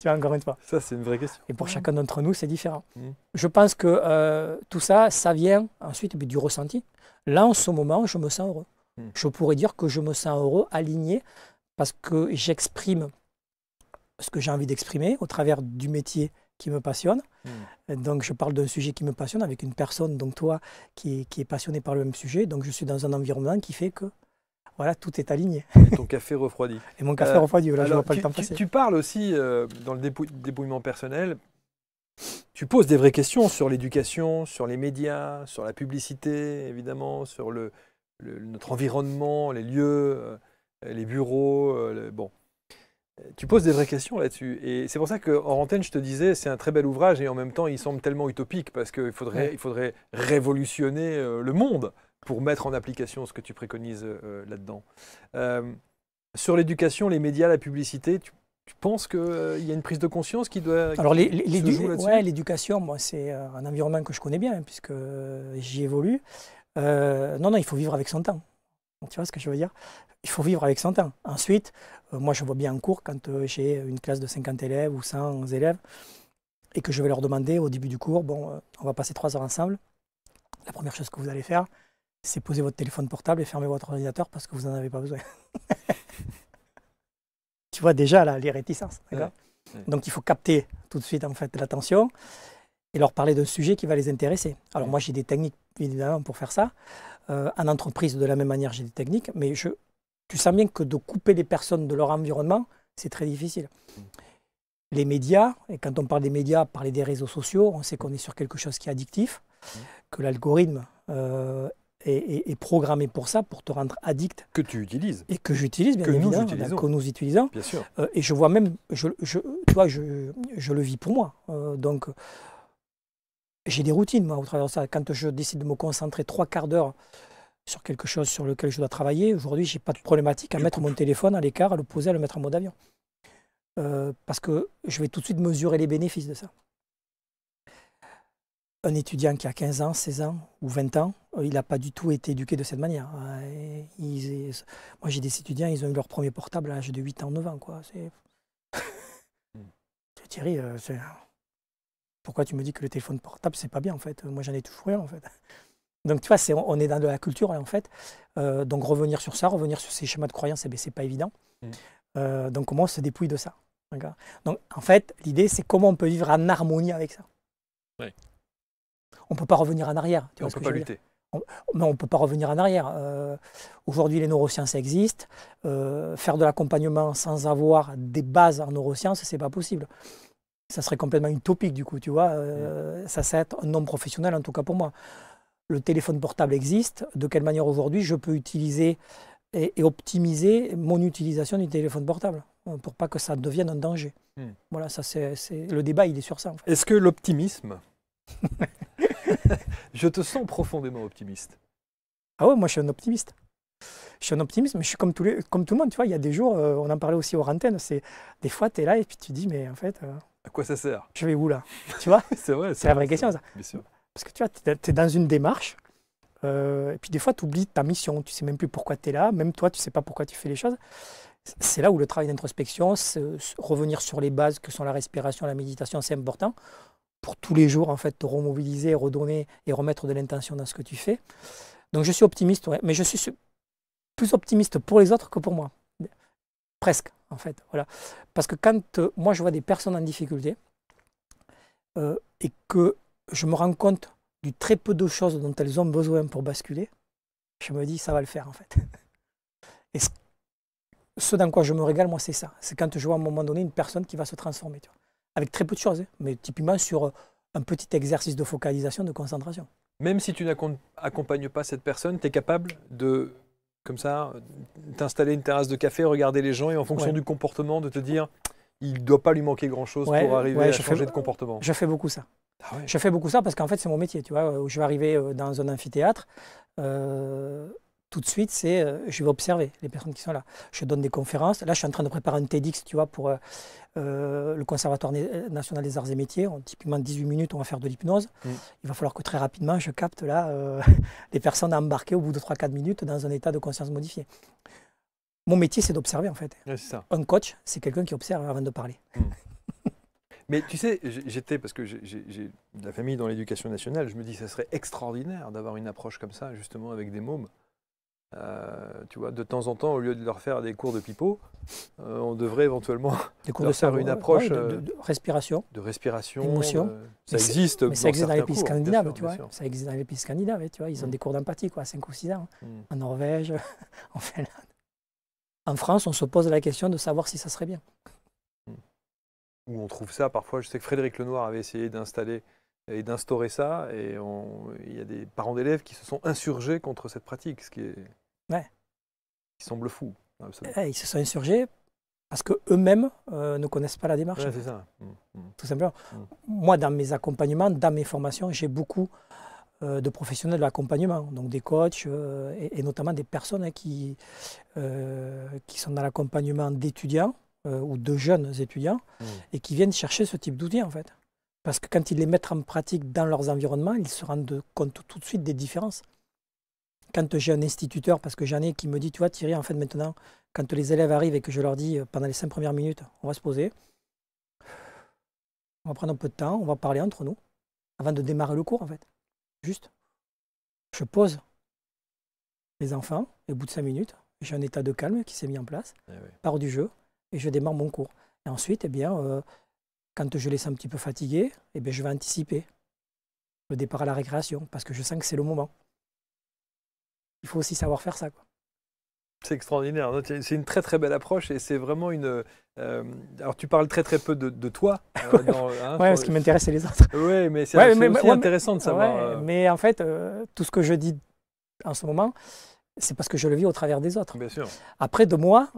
Speaker 2: Tu vois, encore une fois. Ça, c'est une vraie question. Et pour chacun d'entre nous, c'est différent. Mmh. Je pense que euh, tout ça, ça vient ensuite du ressenti. Là, en ce moment, je me sens heureux. Mmh. Je pourrais dire que je me sens heureux, aligné, parce que j'exprime ce que j'ai envie d'exprimer au travers du métier qui me passionne. Mmh. Donc, je parle d'un sujet qui me passionne avec une personne, donc toi, qui est passionnée par le même sujet. Donc, je suis dans un environnement qui fait que voilà, tout est aligné.
Speaker 1: Et ton café refroidi. Et mon café euh, refroidi, voilà, vois pas tu, le temps passer. Tu, tu parles aussi euh, dans le dépouillement personnel, tu poses des vraies questions sur l'éducation, sur les médias, sur la publicité, évidemment, sur le, notre environnement, les lieux, euh, les bureaux. bon. Tu poses des vraies questions là-dessus. Et c'est pour ça qu'en antenne, je te disais, c'est un très bel ouvrage et en même temps, il semble tellement utopique parce qu'il faudrait, il faudrait révolutionner le monde pour mettre en application ce que tu préconises euh, euh, là-dedans. Euh, sur l'éducation, les médias, la publicité, tu, penses qu'il y a une prise de conscience qui doit. Alors, l'éducation,
Speaker 2: moi, c'est un environnement que je connais bien, hein, puisque j'y évolue. non, non, il faut vivre avec son temps. Tu vois ce que je veux dire Il faut vivre avec son temps. Ensuite, moi, je vois bien en cours, quand j'ai une classe de 50 élèves ou 100 élèves, et que je vais leur demander au début du cours, bon, on va passer trois heures ensemble. La première chose que vous allez faire, c'est poser votre téléphone portable et fermer votre ordinateur parce que vous n'en avez pas besoin. tu vois déjà là, les réticences. Donc il faut capter tout de suite en fait l'attention et leur parler d'un sujet qui va les intéresser. Alors moi j'ai des techniques évidemment pour faire ça. Euh, en entreprise de la même manière j'ai des techniques, mais je, tu sens bien que de couper les personnes de leur environnement, c'est très difficile. Mm. Les médias, et quand on parle des médias, parler des réseaux sociaux, on sait qu'on est sur quelque chose qui est addictif, mm. que l'algorithme euh, et programmé pour ça, pour te rendre addict. Que tu utilises. Et que j'utilise, bien que évidemment. Nous utilisons. Que nous utilisons. Euh, et je vois même, je, je, tu vois, je, le vis pour moi. Euh, donc, j'ai des routines, moi, au travers de ça. Quand je décide de me concentrer trois quarts d'heure sur quelque chose sur lequel je dois travailler, aujourd'hui, je n'ai pas de problématique à mettre mon téléphone à l'écart, à le poser, à le mettre en mode avion. Euh, parce que je vais tout de suite mesurer les bénéfices de ça. Un étudiant qui a 15 ans, 16 ans ou 20 ans, euh, il n'a pas du tout été éduqué de cette manière. moi, j'ai des étudiants, ils ont eu leur premier portable à l'âge de 8 ans, 9 ans. Quoi. Thierry, euh, pourquoi tu me dis que le téléphone portable, c'est pas bien en fait Moi, j'en ai toujours eu en fait. Donc, tu vois, on est dans de la culture en fait. Euh, donc, revenir sur ça, revenir sur ces schémas de croyance, ce eh ben, c'est pas évident. Mmh. donc, comment on se dépouille de ça Donc, en fait, l'idée, c'est comment on peut vivre en harmonie avec ça on ne peut pas revenir en arrière. on ne peut pas lutter. mais on ne peut pas revenir en arrière. Euh, aujourd'hui, les neurosciences existent. Euh, faire de l'accompagnement sans avoir des bases en neurosciences, c'est pas possible. Ça serait complètement utopique, du coup, tu vois. Euh, mm. Ça, c'est un non professionnel, en tout cas pour moi. Le téléphone portable existe. De quelle manière aujourd'hui je peux utiliser et, optimiser mon utilisation du téléphone portable pour pas que ça devienne un danger. Mm. Voilà, ça c'est le débat, il est sur ça. Est-ce
Speaker 1: que l'optimisme
Speaker 2: je te sens profondément optimiste. Ah ouais, moi je suis un optimiste. Je suis un optimiste, mais je suis comme, les, comme tout le monde. Tu vois, il y a des jours, euh, on en parlait aussi aux antennes, c'est des fois tu es là et puis tu dis, mais en fait. Euh, à quoi ça sert Je vais où là Tu vois C'est vrai. C'est la vraie question, ça. Bien sûr. Parce que tu vois, tu es dans une démarche. Euh, et puis des fois, tu oublies ta mission, tu sais même plus pourquoi tu es là, même toi, tu sais pas pourquoi tu fais les choses. C'est là où le travail d'introspection, revenir sur les bases que sont la respiration, la méditation, c'est important pour tous les jours en fait te remobiliser, redonner et remettre de l'intention dans ce que tu fais. Donc je suis optimiste, mais je suis plus optimiste pour les autres que pour moi. Presque en fait. Voilà. Parce que quand euh, moi je vois des personnes en difficulté euh, et que je me rends compte du très peu de choses dont elles ont besoin pour basculer, je me dis ça va le faire en fait. Et ce, dans quoi je me régale, moi, c'est ça. C'est quand je vois à un moment donné une personne qui va se transformer. Tu vois avec très peu de choses, hein, mais typiquement sur euh, un petit exercice de focalisation, de concentration.
Speaker 1: Même si tu n'accompagnes pas cette personne, tu es capable de, comme ça, t'installer une terrasse de café, regarder les gens et en fonction du comportement, de te dire, il ne doit pas lui manquer grand-chose pour arriver à changer de comportement. Je
Speaker 2: fais beaucoup ça. Ah je fais beaucoup ça parce qu'en fait, c'est mon métier. Tu vois, je vais arriver euh, dans un amphithéâtre. Euh, tout de suite, c'est euh, je vais observer les personnes qui sont là. Je donne des conférences. Là, je suis en train de préparer un TEDx, tu vois, pour euh, euh, le Conservatoire national des arts et métiers. En typiquement, 18 minutes, on va faire de l'hypnose. Mmh. Il va falloir que très rapidement, je capte là les personnes à embarquer au bout de 3-4 minutes dans un état de conscience modifié. Mon métier, c'est d'observer, en fait. Un coach, c'est quelqu'un qui observe avant de parler. Mmh.
Speaker 1: Mais tu sais, j'étais, parce que j'ai de la famille dans l'éducation nationale, je me dis que ça serait extraordinaire d'avoir une approche comme ça, justement, avec des mômes. Euh, tu vois, de temps en temps, au lieu de leur faire des cours de pipeau, euh, on devrait éventuellement des faire une approche euh, de, respiration, de respiration, ça existe, ça existe dans les pays hein, scandinaves,
Speaker 2: tu vois. Ça existe dans les pays scandinaves, tu vois. Ils ont mm. des cours d'empathie, quoi, 5 ou 6 ans, hein, mm. en Norvège, en Finlande. En France, on se pose la question de savoir si ça serait bien.
Speaker 1: Mm. Où on trouve ça parfois. Je sais que Frédéric Lenoir avait essayé d'installer et d'instaurer ça, et il y a des parents d'élèves qui se sont insurgés contre cette pratique, ce qui est
Speaker 2: ils semblent fous eh, ils se sont insurgés parce qu'eux-mêmes euh, ne connaissent pas la démarche. Mmh, mmh. Tout simplement. Mmh. Moi, dans mes accompagnements, dans mes formations, j'ai beaucoup euh, de professionnels de l'accompagnement, donc des coachs euh, et, notamment des personnes hein, qui, qui sont dans l'accompagnement d'étudiants ou de jeunes étudiants et qui viennent chercher ce type d'outils en fait. Parce que quand ils les mettent en pratique dans leurs environnements, ils se rendent compte tout de suite des différences quand j'ai un instituteur, parce que j'en ai qui me dit, tu vois, Thierry, en fait, maintenant, quand les élèves arrivent et que je leur dis, euh, pendant les cinq premières minutes, on va se poser, on va prendre un peu de temps, on va parler entre nous, avant de démarrer le cours, en fait. Juste, je pose les enfants, et au bout de cinq minutes, j'ai un état de calme qui s'est mis en place, eh du jeu, et je démarre mon cours. Et ensuite, eh bien, euh, quand je les sens un petit peu fatigués, eh bien, je vais anticiper le départ à la récréation, parce que je sens que c'est le moment il faut aussi savoir faire ça. Quoi.
Speaker 1: C'est extraordinaire. C'est une très très belle approche et c'est vraiment une. Euh, alors tu parles très très peu de, toi. Euh, hein, ce qui m'intéresse c'est les autres. Oui, mais c'est aussi intéressant de savoir. Euh
Speaker 2: mais en fait, tout ce que je dis en ce moment, c'est parce que je le vis au travers des autres. Bien sûr. Après, de moi,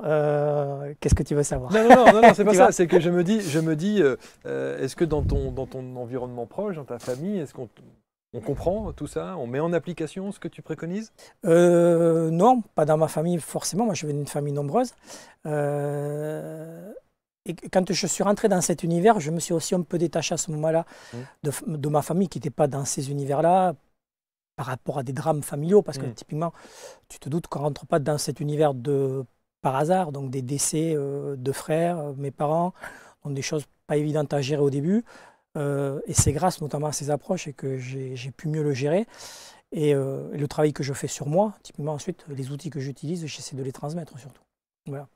Speaker 2: qu'est-ce que tu veux savoir Non, non, non, c'est pas ça. C'est que je me
Speaker 1: dis, je me dis est-ce que dans ton, dans ton environnement proche, dans ta famille, est-ce qu'on
Speaker 2: on comprend tout ça On met en application ce que tu préconises euh, Non, pas dans ma famille forcément. Moi, je viens d'une famille nombreuse. Euh, et quand je suis rentré dans cet univers, je me suis aussi un peu détaché à ce moment-là mmh. de, ma famille qui n'était pas dans ces univers-là par rapport à des drames familiaux. Parce que mmh. typiquement, tu te doutes qu'on ne rentre pas dans cet univers de, par hasard. Donc des décès euh, de frères, mes parents ont des choses pas évidentes à gérer au début. Euh, et c'est grâce notamment à ces approches et que j'ai pu mieux le gérer. Et euh, le travail que je fais sur moi, typiquement ensuite, les outils que j'utilise, j'essaie de les transmettre surtout. Voilà.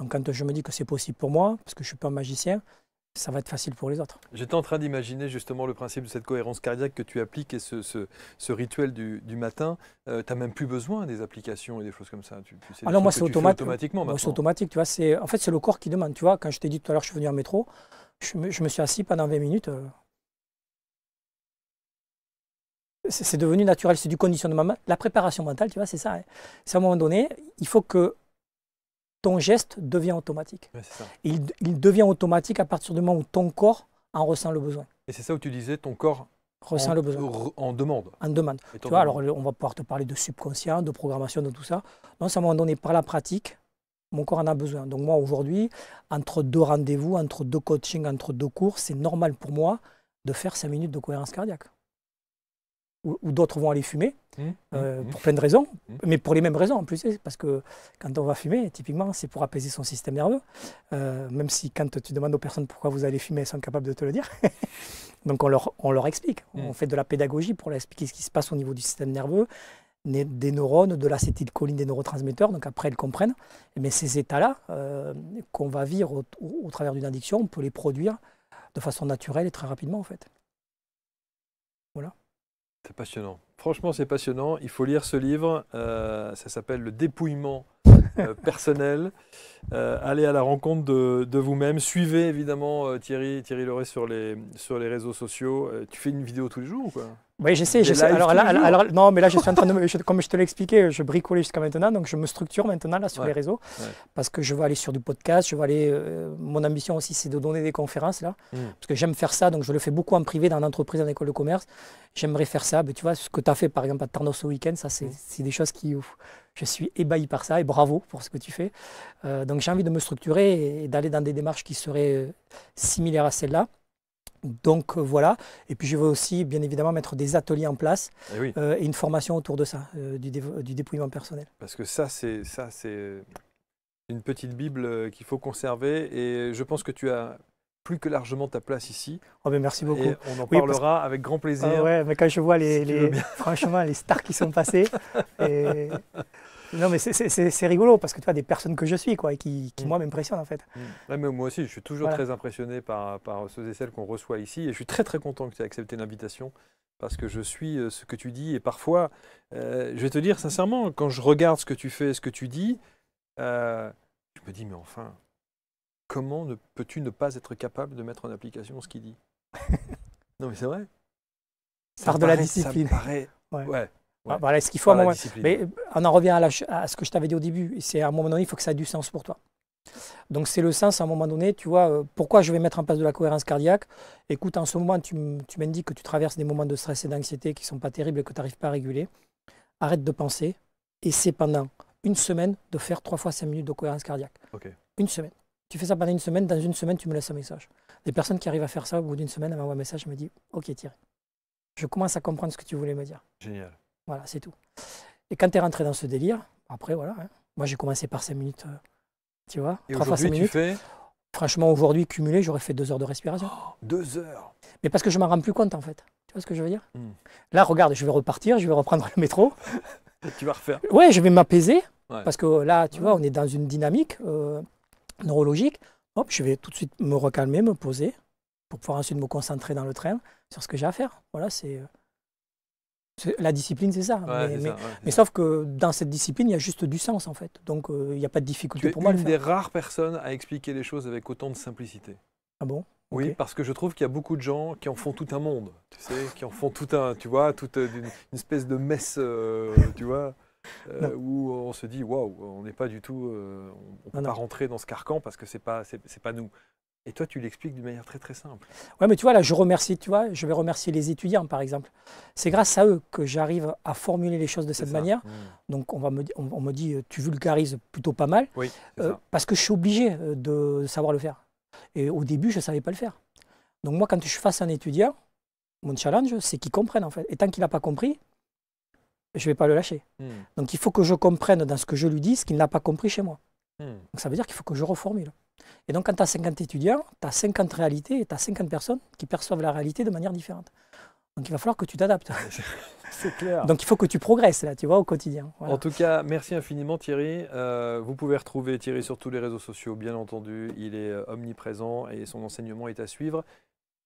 Speaker 2: Donc quand je me dis que c'est possible pour moi, parce que je ne suis pas un magicien, ça va être facile pour les autres.
Speaker 1: J'étais en train d'imaginer justement le principe de cette cohérence cardiaque que tu appliques et ce, rituel du, matin. Euh, tu n'as même plus besoin des applications et des choses comme ça.
Speaker 2: Tu, ah moi c'est automatique. automatiquement. Moi tu vois. En fait, c'est le corps qui demande. Tu vois, quand je t'ai dit tout à l'heure, je suis venu en métro, je me, suis assis pendant 20 minutes. Euh. C'est devenu naturel, c'est du conditionnement. La préparation mentale, tu vois, c'est ça. Hein. C'est à un moment donné, il faut que ton geste devienne automatique. Il, devient automatique à partir du moment où ton corps en ressent le besoin.
Speaker 1: Et c'est ça où tu disais, ton corps ressent en, le besoin.
Speaker 2: en demande. En demande. Tu vois, alors on va pouvoir te parler de subconscient, de programmation, de tout ça. Non, c'est à un moment donné, par la pratique, mon corps en a besoin. Donc moi aujourd'hui, entre deux rendez-vous, entre deux coachings, entre deux cours, c'est normal pour moi de faire cinq minutes de cohérence cardiaque. Ou, d'autres vont aller fumer, mmh, mmh, euh, mmh. pour plein de raisons, mais pour les mêmes raisons en plus, parce que quand on va fumer, typiquement, c'est pour apaiser son système nerveux, euh, même si quand tu demandes aux personnes pourquoi vous allez fumer, elles sont capables de te le dire. Donc on leur, on leur explique, on fait de la pédagogie pour leur expliquer ce qui se passe au niveau du système nerveux, des neurones, de l'acétylcholine des neurotransmetteurs, donc après elles comprennent. Mais eh ces états-là euh, qu'on va vivre au, travers d'une addiction, on peut les produire de façon naturelle et très rapidement en fait. Voilà.
Speaker 1: C'est passionnant. Franchement, c'est passionnant. Il faut lire ce livre. Euh, ça s'appelle Le dépouillement euh, personnel. Euh, allez à la rencontre de, vous-même. Suivez évidemment Thierry, Thierry sur les, sur les réseaux sociaux. tu fais une vidéo tous les jours ou quoi oui, j'essaie. Alors,
Speaker 2: non, mais là, je suis en train de, comme je te l'ai expliqué, je bricolais jusqu'à maintenant, donc je me structure maintenant là sur les réseaux, parce que je veux aller sur du podcast, je veux aller. mon ambition aussi, c'est de donner des conférences là, hmm. parce que j'aime faire ça, donc je le fais beaucoup en privé dans l'entreprise, en école de commerce. J'aimerais faire ça, mais tu vois, ce que fait, par exemple, à Tarnos ce week-end, ça, c'est mm. des choses qui, je suis ébahi par ça et bravo pour ce que tu fais. Euh, donc, j'ai envie de me structurer et, d'aller dans des démarches qui seraient euh, similaires à celles là Donc euh, voilà, et puis je veux aussi bien évidemment mettre des ateliers en place eh et, une formation autour de ça, du, du dépouillement personnel.
Speaker 1: Parce que ça, c'est une petite Bible qu'il faut conserver et je pense que tu as plus que largement ta place ici. mais oh, ben, merci beaucoup. on en parlera avec grand ah plaisir. ouais,
Speaker 2: mais quand je vois les, les... franchement les stars qui sont passées. Non, mais c'est rigolo parce que tu as des personnes que je suis quoi, et qui, mm. moi, m'impressionnent en fait.
Speaker 1: Mm. mais moi aussi, je suis toujours très impressionné par, par ceux et celles qu'on reçoit ici. Et je suis très très content que tu aies accepté l'invitation parce que je suis euh, ce que tu dis. Et parfois, euh, je vais te dire sincèrement, quand je regarde ce que tu fais et ce que tu dis, euh, je me dis, mais enfin, comment ne peux-tu ne pas être capable de mettre en application ce qu'il dit Non, mais c'est vrai. Ça Par de la discipline. ouais. voilà ce qu'il faut à un moment. Mais
Speaker 2: on en revient à, ce que je t'avais dit au début. C'est à un moment donné, il faut que ça ait du sens pour toi. Donc c'est le sens à un moment donné, tu vois, euh, pourquoi je vais mettre en place de la cohérence cardiaque Écoute, en ce moment, tu m'indiques que tu traverses des moments de stress et d'anxiété qui ne sont pas terribles et que tu n'arrives pas à réguler. Arrête de penser et c'est pendant une semaine de faire trois fois cinq minutes de cohérence cardiaque. Une semaine. Tu fais ça pendant une semaine, dans une semaine, tu me laisses un message. Des personnes qui arrivent à faire ça, au bout d'une semaine, elles m'envoient un message, je me dis Ok, Thierry, je commence à comprendre ce que tu voulais me dire. Génial. Voilà, c'est tout. Et quand tu es rentré dans ce délire, après, voilà. Hein, moi, j'ai commencé par 5 minutes, euh, tu vois. Et aujourd'hui, tu fais Franchement, aujourd'hui, cumulé, j'aurais fait 2 heures de respiration.
Speaker 1: 2 heures
Speaker 2: Mais parce que je ne m'en rends plus compte, en fait. Tu vois ce que je veux dire hmm. Là, regarde, je vais repartir, je vais reprendre le métro.
Speaker 1: tu vas refaire.
Speaker 2: Ouais, je vais m'apaiser. Parce que là, tu vois, on est dans une dynamique. Euh, neurologique, hop, je vais tout de suite me recalmer, me poser, pour pouvoir ensuite me concentrer dans le train sur ce que j'ai à faire. Voilà, c'est euh, la discipline, c'est ça. mais, sauf que dans cette discipline, il y a juste du sens en fait. Donc euh, il n'y a pas de difficulté pour moi. Une le des
Speaker 1: rares personnes à expliquer les choses avec autant de simplicité. Ah bon oui, parce que je trouve qu'il y a beaucoup de gens qui en font tout un monde, tu sais, qui en font tout un, tu vois, toute euh, une, espèce de messe, tu vois. Euh, où on se dit waouh, on n'est pas du tout, euh, on ne peut pas rentrer dans ce carcan parce que c'est pas, c'est pas nous. Et toi, tu
Speaker 2: l'expliques d'une manière très très simple. Ouais, mais tu vois là, je remercie, tu vois, je vais remercier les étudiants par exemple. C'est grâce à eux que j'arrive à formuler les choses de cette manière. Mmh. Donc on va me, on, me dit, tu vulgarises plutôt pas mal, oui, euh, parce que je suis obligé de savoir le faire. Et au début, je ne savais pas le faire. Donc moi, quand je suis face à un étudiant, mon challenge, c'est qu'il comprenne en fait. Et tant qu'il n'a pas compris, je ne vais pas le lâcher. Hmm. Donc il faut que je comprenne dans ce que je lui dis ce qu'il n'a pas compris chez moi. Hmm. Donc ça veut dire qu'il faut que je reformule. Et donc quand tu as 50 étudiants, tu as 50 réalités et tu as 50 personnes qui perçoivent la réalité de manière différente. Donc il va falloir que tu t'adaptes. C'est clair. Donc il faut que tu progresses là, tu vois, au quotidien. En
Speaker 1: tout cas, merci infiniment Thierry. Euh, vous pouvez retrouver Thierry sur tous les réseaux sociaux, bien entendu. Il est euh, omniprésent et son enseignement est à suivre.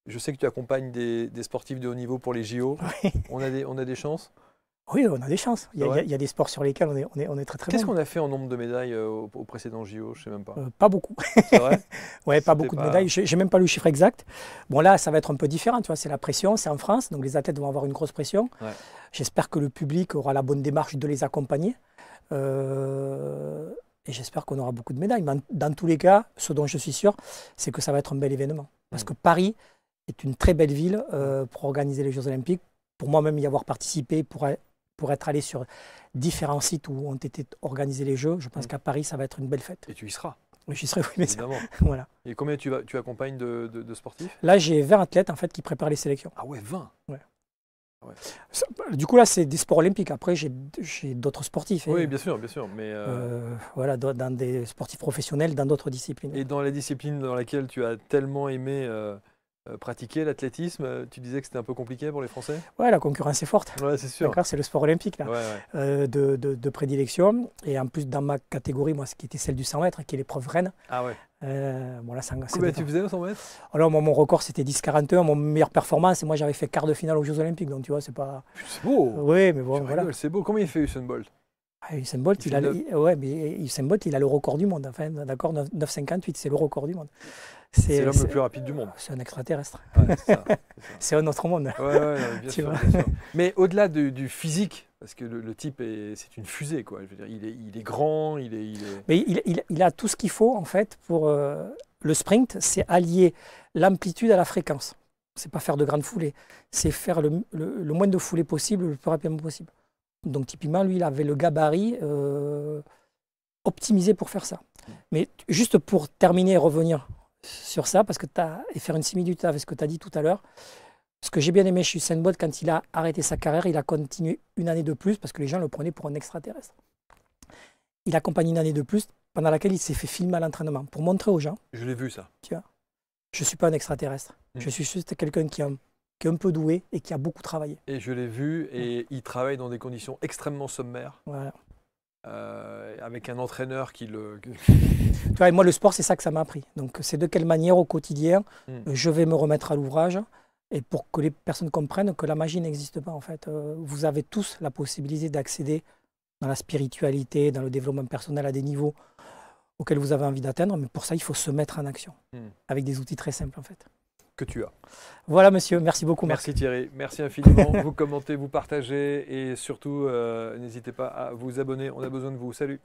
Speaker 1: Je sais que tu accompagnes des, sportifs de haut niveau pour les JO. On, a des, on a des chances
Speaker 2: oui, on a des chances. Il y a, des sports sur lesquels on est, très très très Qu'est-ce qu'on a fait
Speaker 1: en nombre de médailles euh, au, précédent JO Je ne sais même pas. Euh, pas beaucoup. C'est vrai Ouais, pas
Speaker 2: beaucoup de médailles. Je n'ai même pas le chiffre exact. Bon, là, ça va être un peu différent. Tu vois, c'est la pression, c'est en France, donc les athlètes vont avoir une grosse pression. J'espère que le public aura la bonne démarche de les accompagner. Euh, et j'espère qu'on aura beaucoup de médailles. dans tous les cas, ce dont je suis sûr, c'est que ça va être un bel événement. Parce mm. que Paris est une très belle ville mm. pour organiser les Jeux Olympiques. Pour moi-même y avoir participé, pour pour être allé sur différents sites où ont été organisés les Jeux. Je pense mm. qu'à Paris, ça va être une belle fête. Et tu y seras oui, j'y serai, oui, mais Évidemment. voilà.
Speaker 1: Et combien tu, vas, tu accompagnes de, sportifs
Speaker 2: Là, j'ai 20 athlètes en fait qui préparent les sélections. Ah ouais, 20 Ouais. Ah du coup, là, c'est des sports olympiques. Après, j'ai d'autres sportifs. Hein. Oui,
Speaker 1: bien sûr, bien sûr. Mais euh euh,
Speaker 2: voilà, dans des sportifs professionnels, dans d'autres disciplines.
Speaker 1: Et dans la discipline dans laquelle tu as tellement aimé euh, euh, pratiquer l'athlétisme, euh, tu disais que c'était un peu compliqué pour les Français
Speaker 2: Ouais, la concurrence est forte. c'est sûr. C'est le sport olympique euh, de, prédilection. Et en plus, dans ma catégorie, moi, ce qui était celle du 100 mètres, qui est l'épreuve reine. Ah ouais. bon, là, Combien tu hein. faisais 100 mètres Alors, moi, mon record, c'était 10 41. Mon meilleure performance, et moi, j'avais fait quart de finale aux Jeux Olympiques. Donc, tu vois, c'est pas.
Speaker 1: C'est beau Oui, mais bon, voilà. C'est beau. Combien il fait Usain Bolt
Speaker 2: ah, Bolt, il, a, le... mais il a le record du monde. Enfin, d'accord, 9,58, c'est le record du monde. C'est l'homme le plus rapide du monde. C'est un extraterrestre. c'est un autre monde.
Speaker 1: Mais au-delà du physique, parce que le, type, c'est une fusée, quoi. il est, grand, il est,
Speaker 2: Mais il, a tout ce qu'il faut, en fait, pour euh, le sprint, c'est allier l'amplitude à la fréquence. C'est pas faire de grandes foulées, c'est faire le moins de foulées possible, le plus rapidement possible. Donc typiquement, lui, il avait le gabarit euh, optimisé pour faire ça. Mais juste pour terminer et revenir sur ça, parce que as, et faire une similitude avec ce que tu as dit tout à l'heure, ce que j'ai bien aimé chez Usain Bolt, quand il a arrêté sa carrière, il a continué une année de plus, parce que les gens le prenaient pour un extraterrestre. Il accompagne une année de plus, pendant laquelle il s'est fait filmer à l'entraînement, pour montrer aux gens. Je l'ai vu ça. Tu je ne suis pas un extraterrestre. Mmh. Je suis juste quelqu'un qui a qui est un peu doué et qui a beaucoup travaillé.
Speaker 1: Et je l'ai vu, et il travaille dans des conditions extrêmement sommaires. Euh, avec un entraîneur qui le. tu
Speaker 2: vois, moi, le sport, c'est ça que ça m'a appris. Donc, c'est de quelle manière, au quotidien, hmm. je vais me remettre à l'ouvrage et pour que les personnes comprennent que la magie n'existe pas, en fait. Euh, vous avez tous la possibilité d'accéder dans la spiritualité, dans le développement personnel à des niveaux auxquels vous avez envie d'atteindre, mais pour ça, il faut se mettre en action, hmm. avec des outils très simples, en fait que tu as. Voilà, monsieur, merci beaucoup. Merci Thierry, merci infiniment. vous
Speaker 1: commentez, vous partagez et surtout, euh, n'hésitez pas à vous abonner. On a besoin de vous. Salut.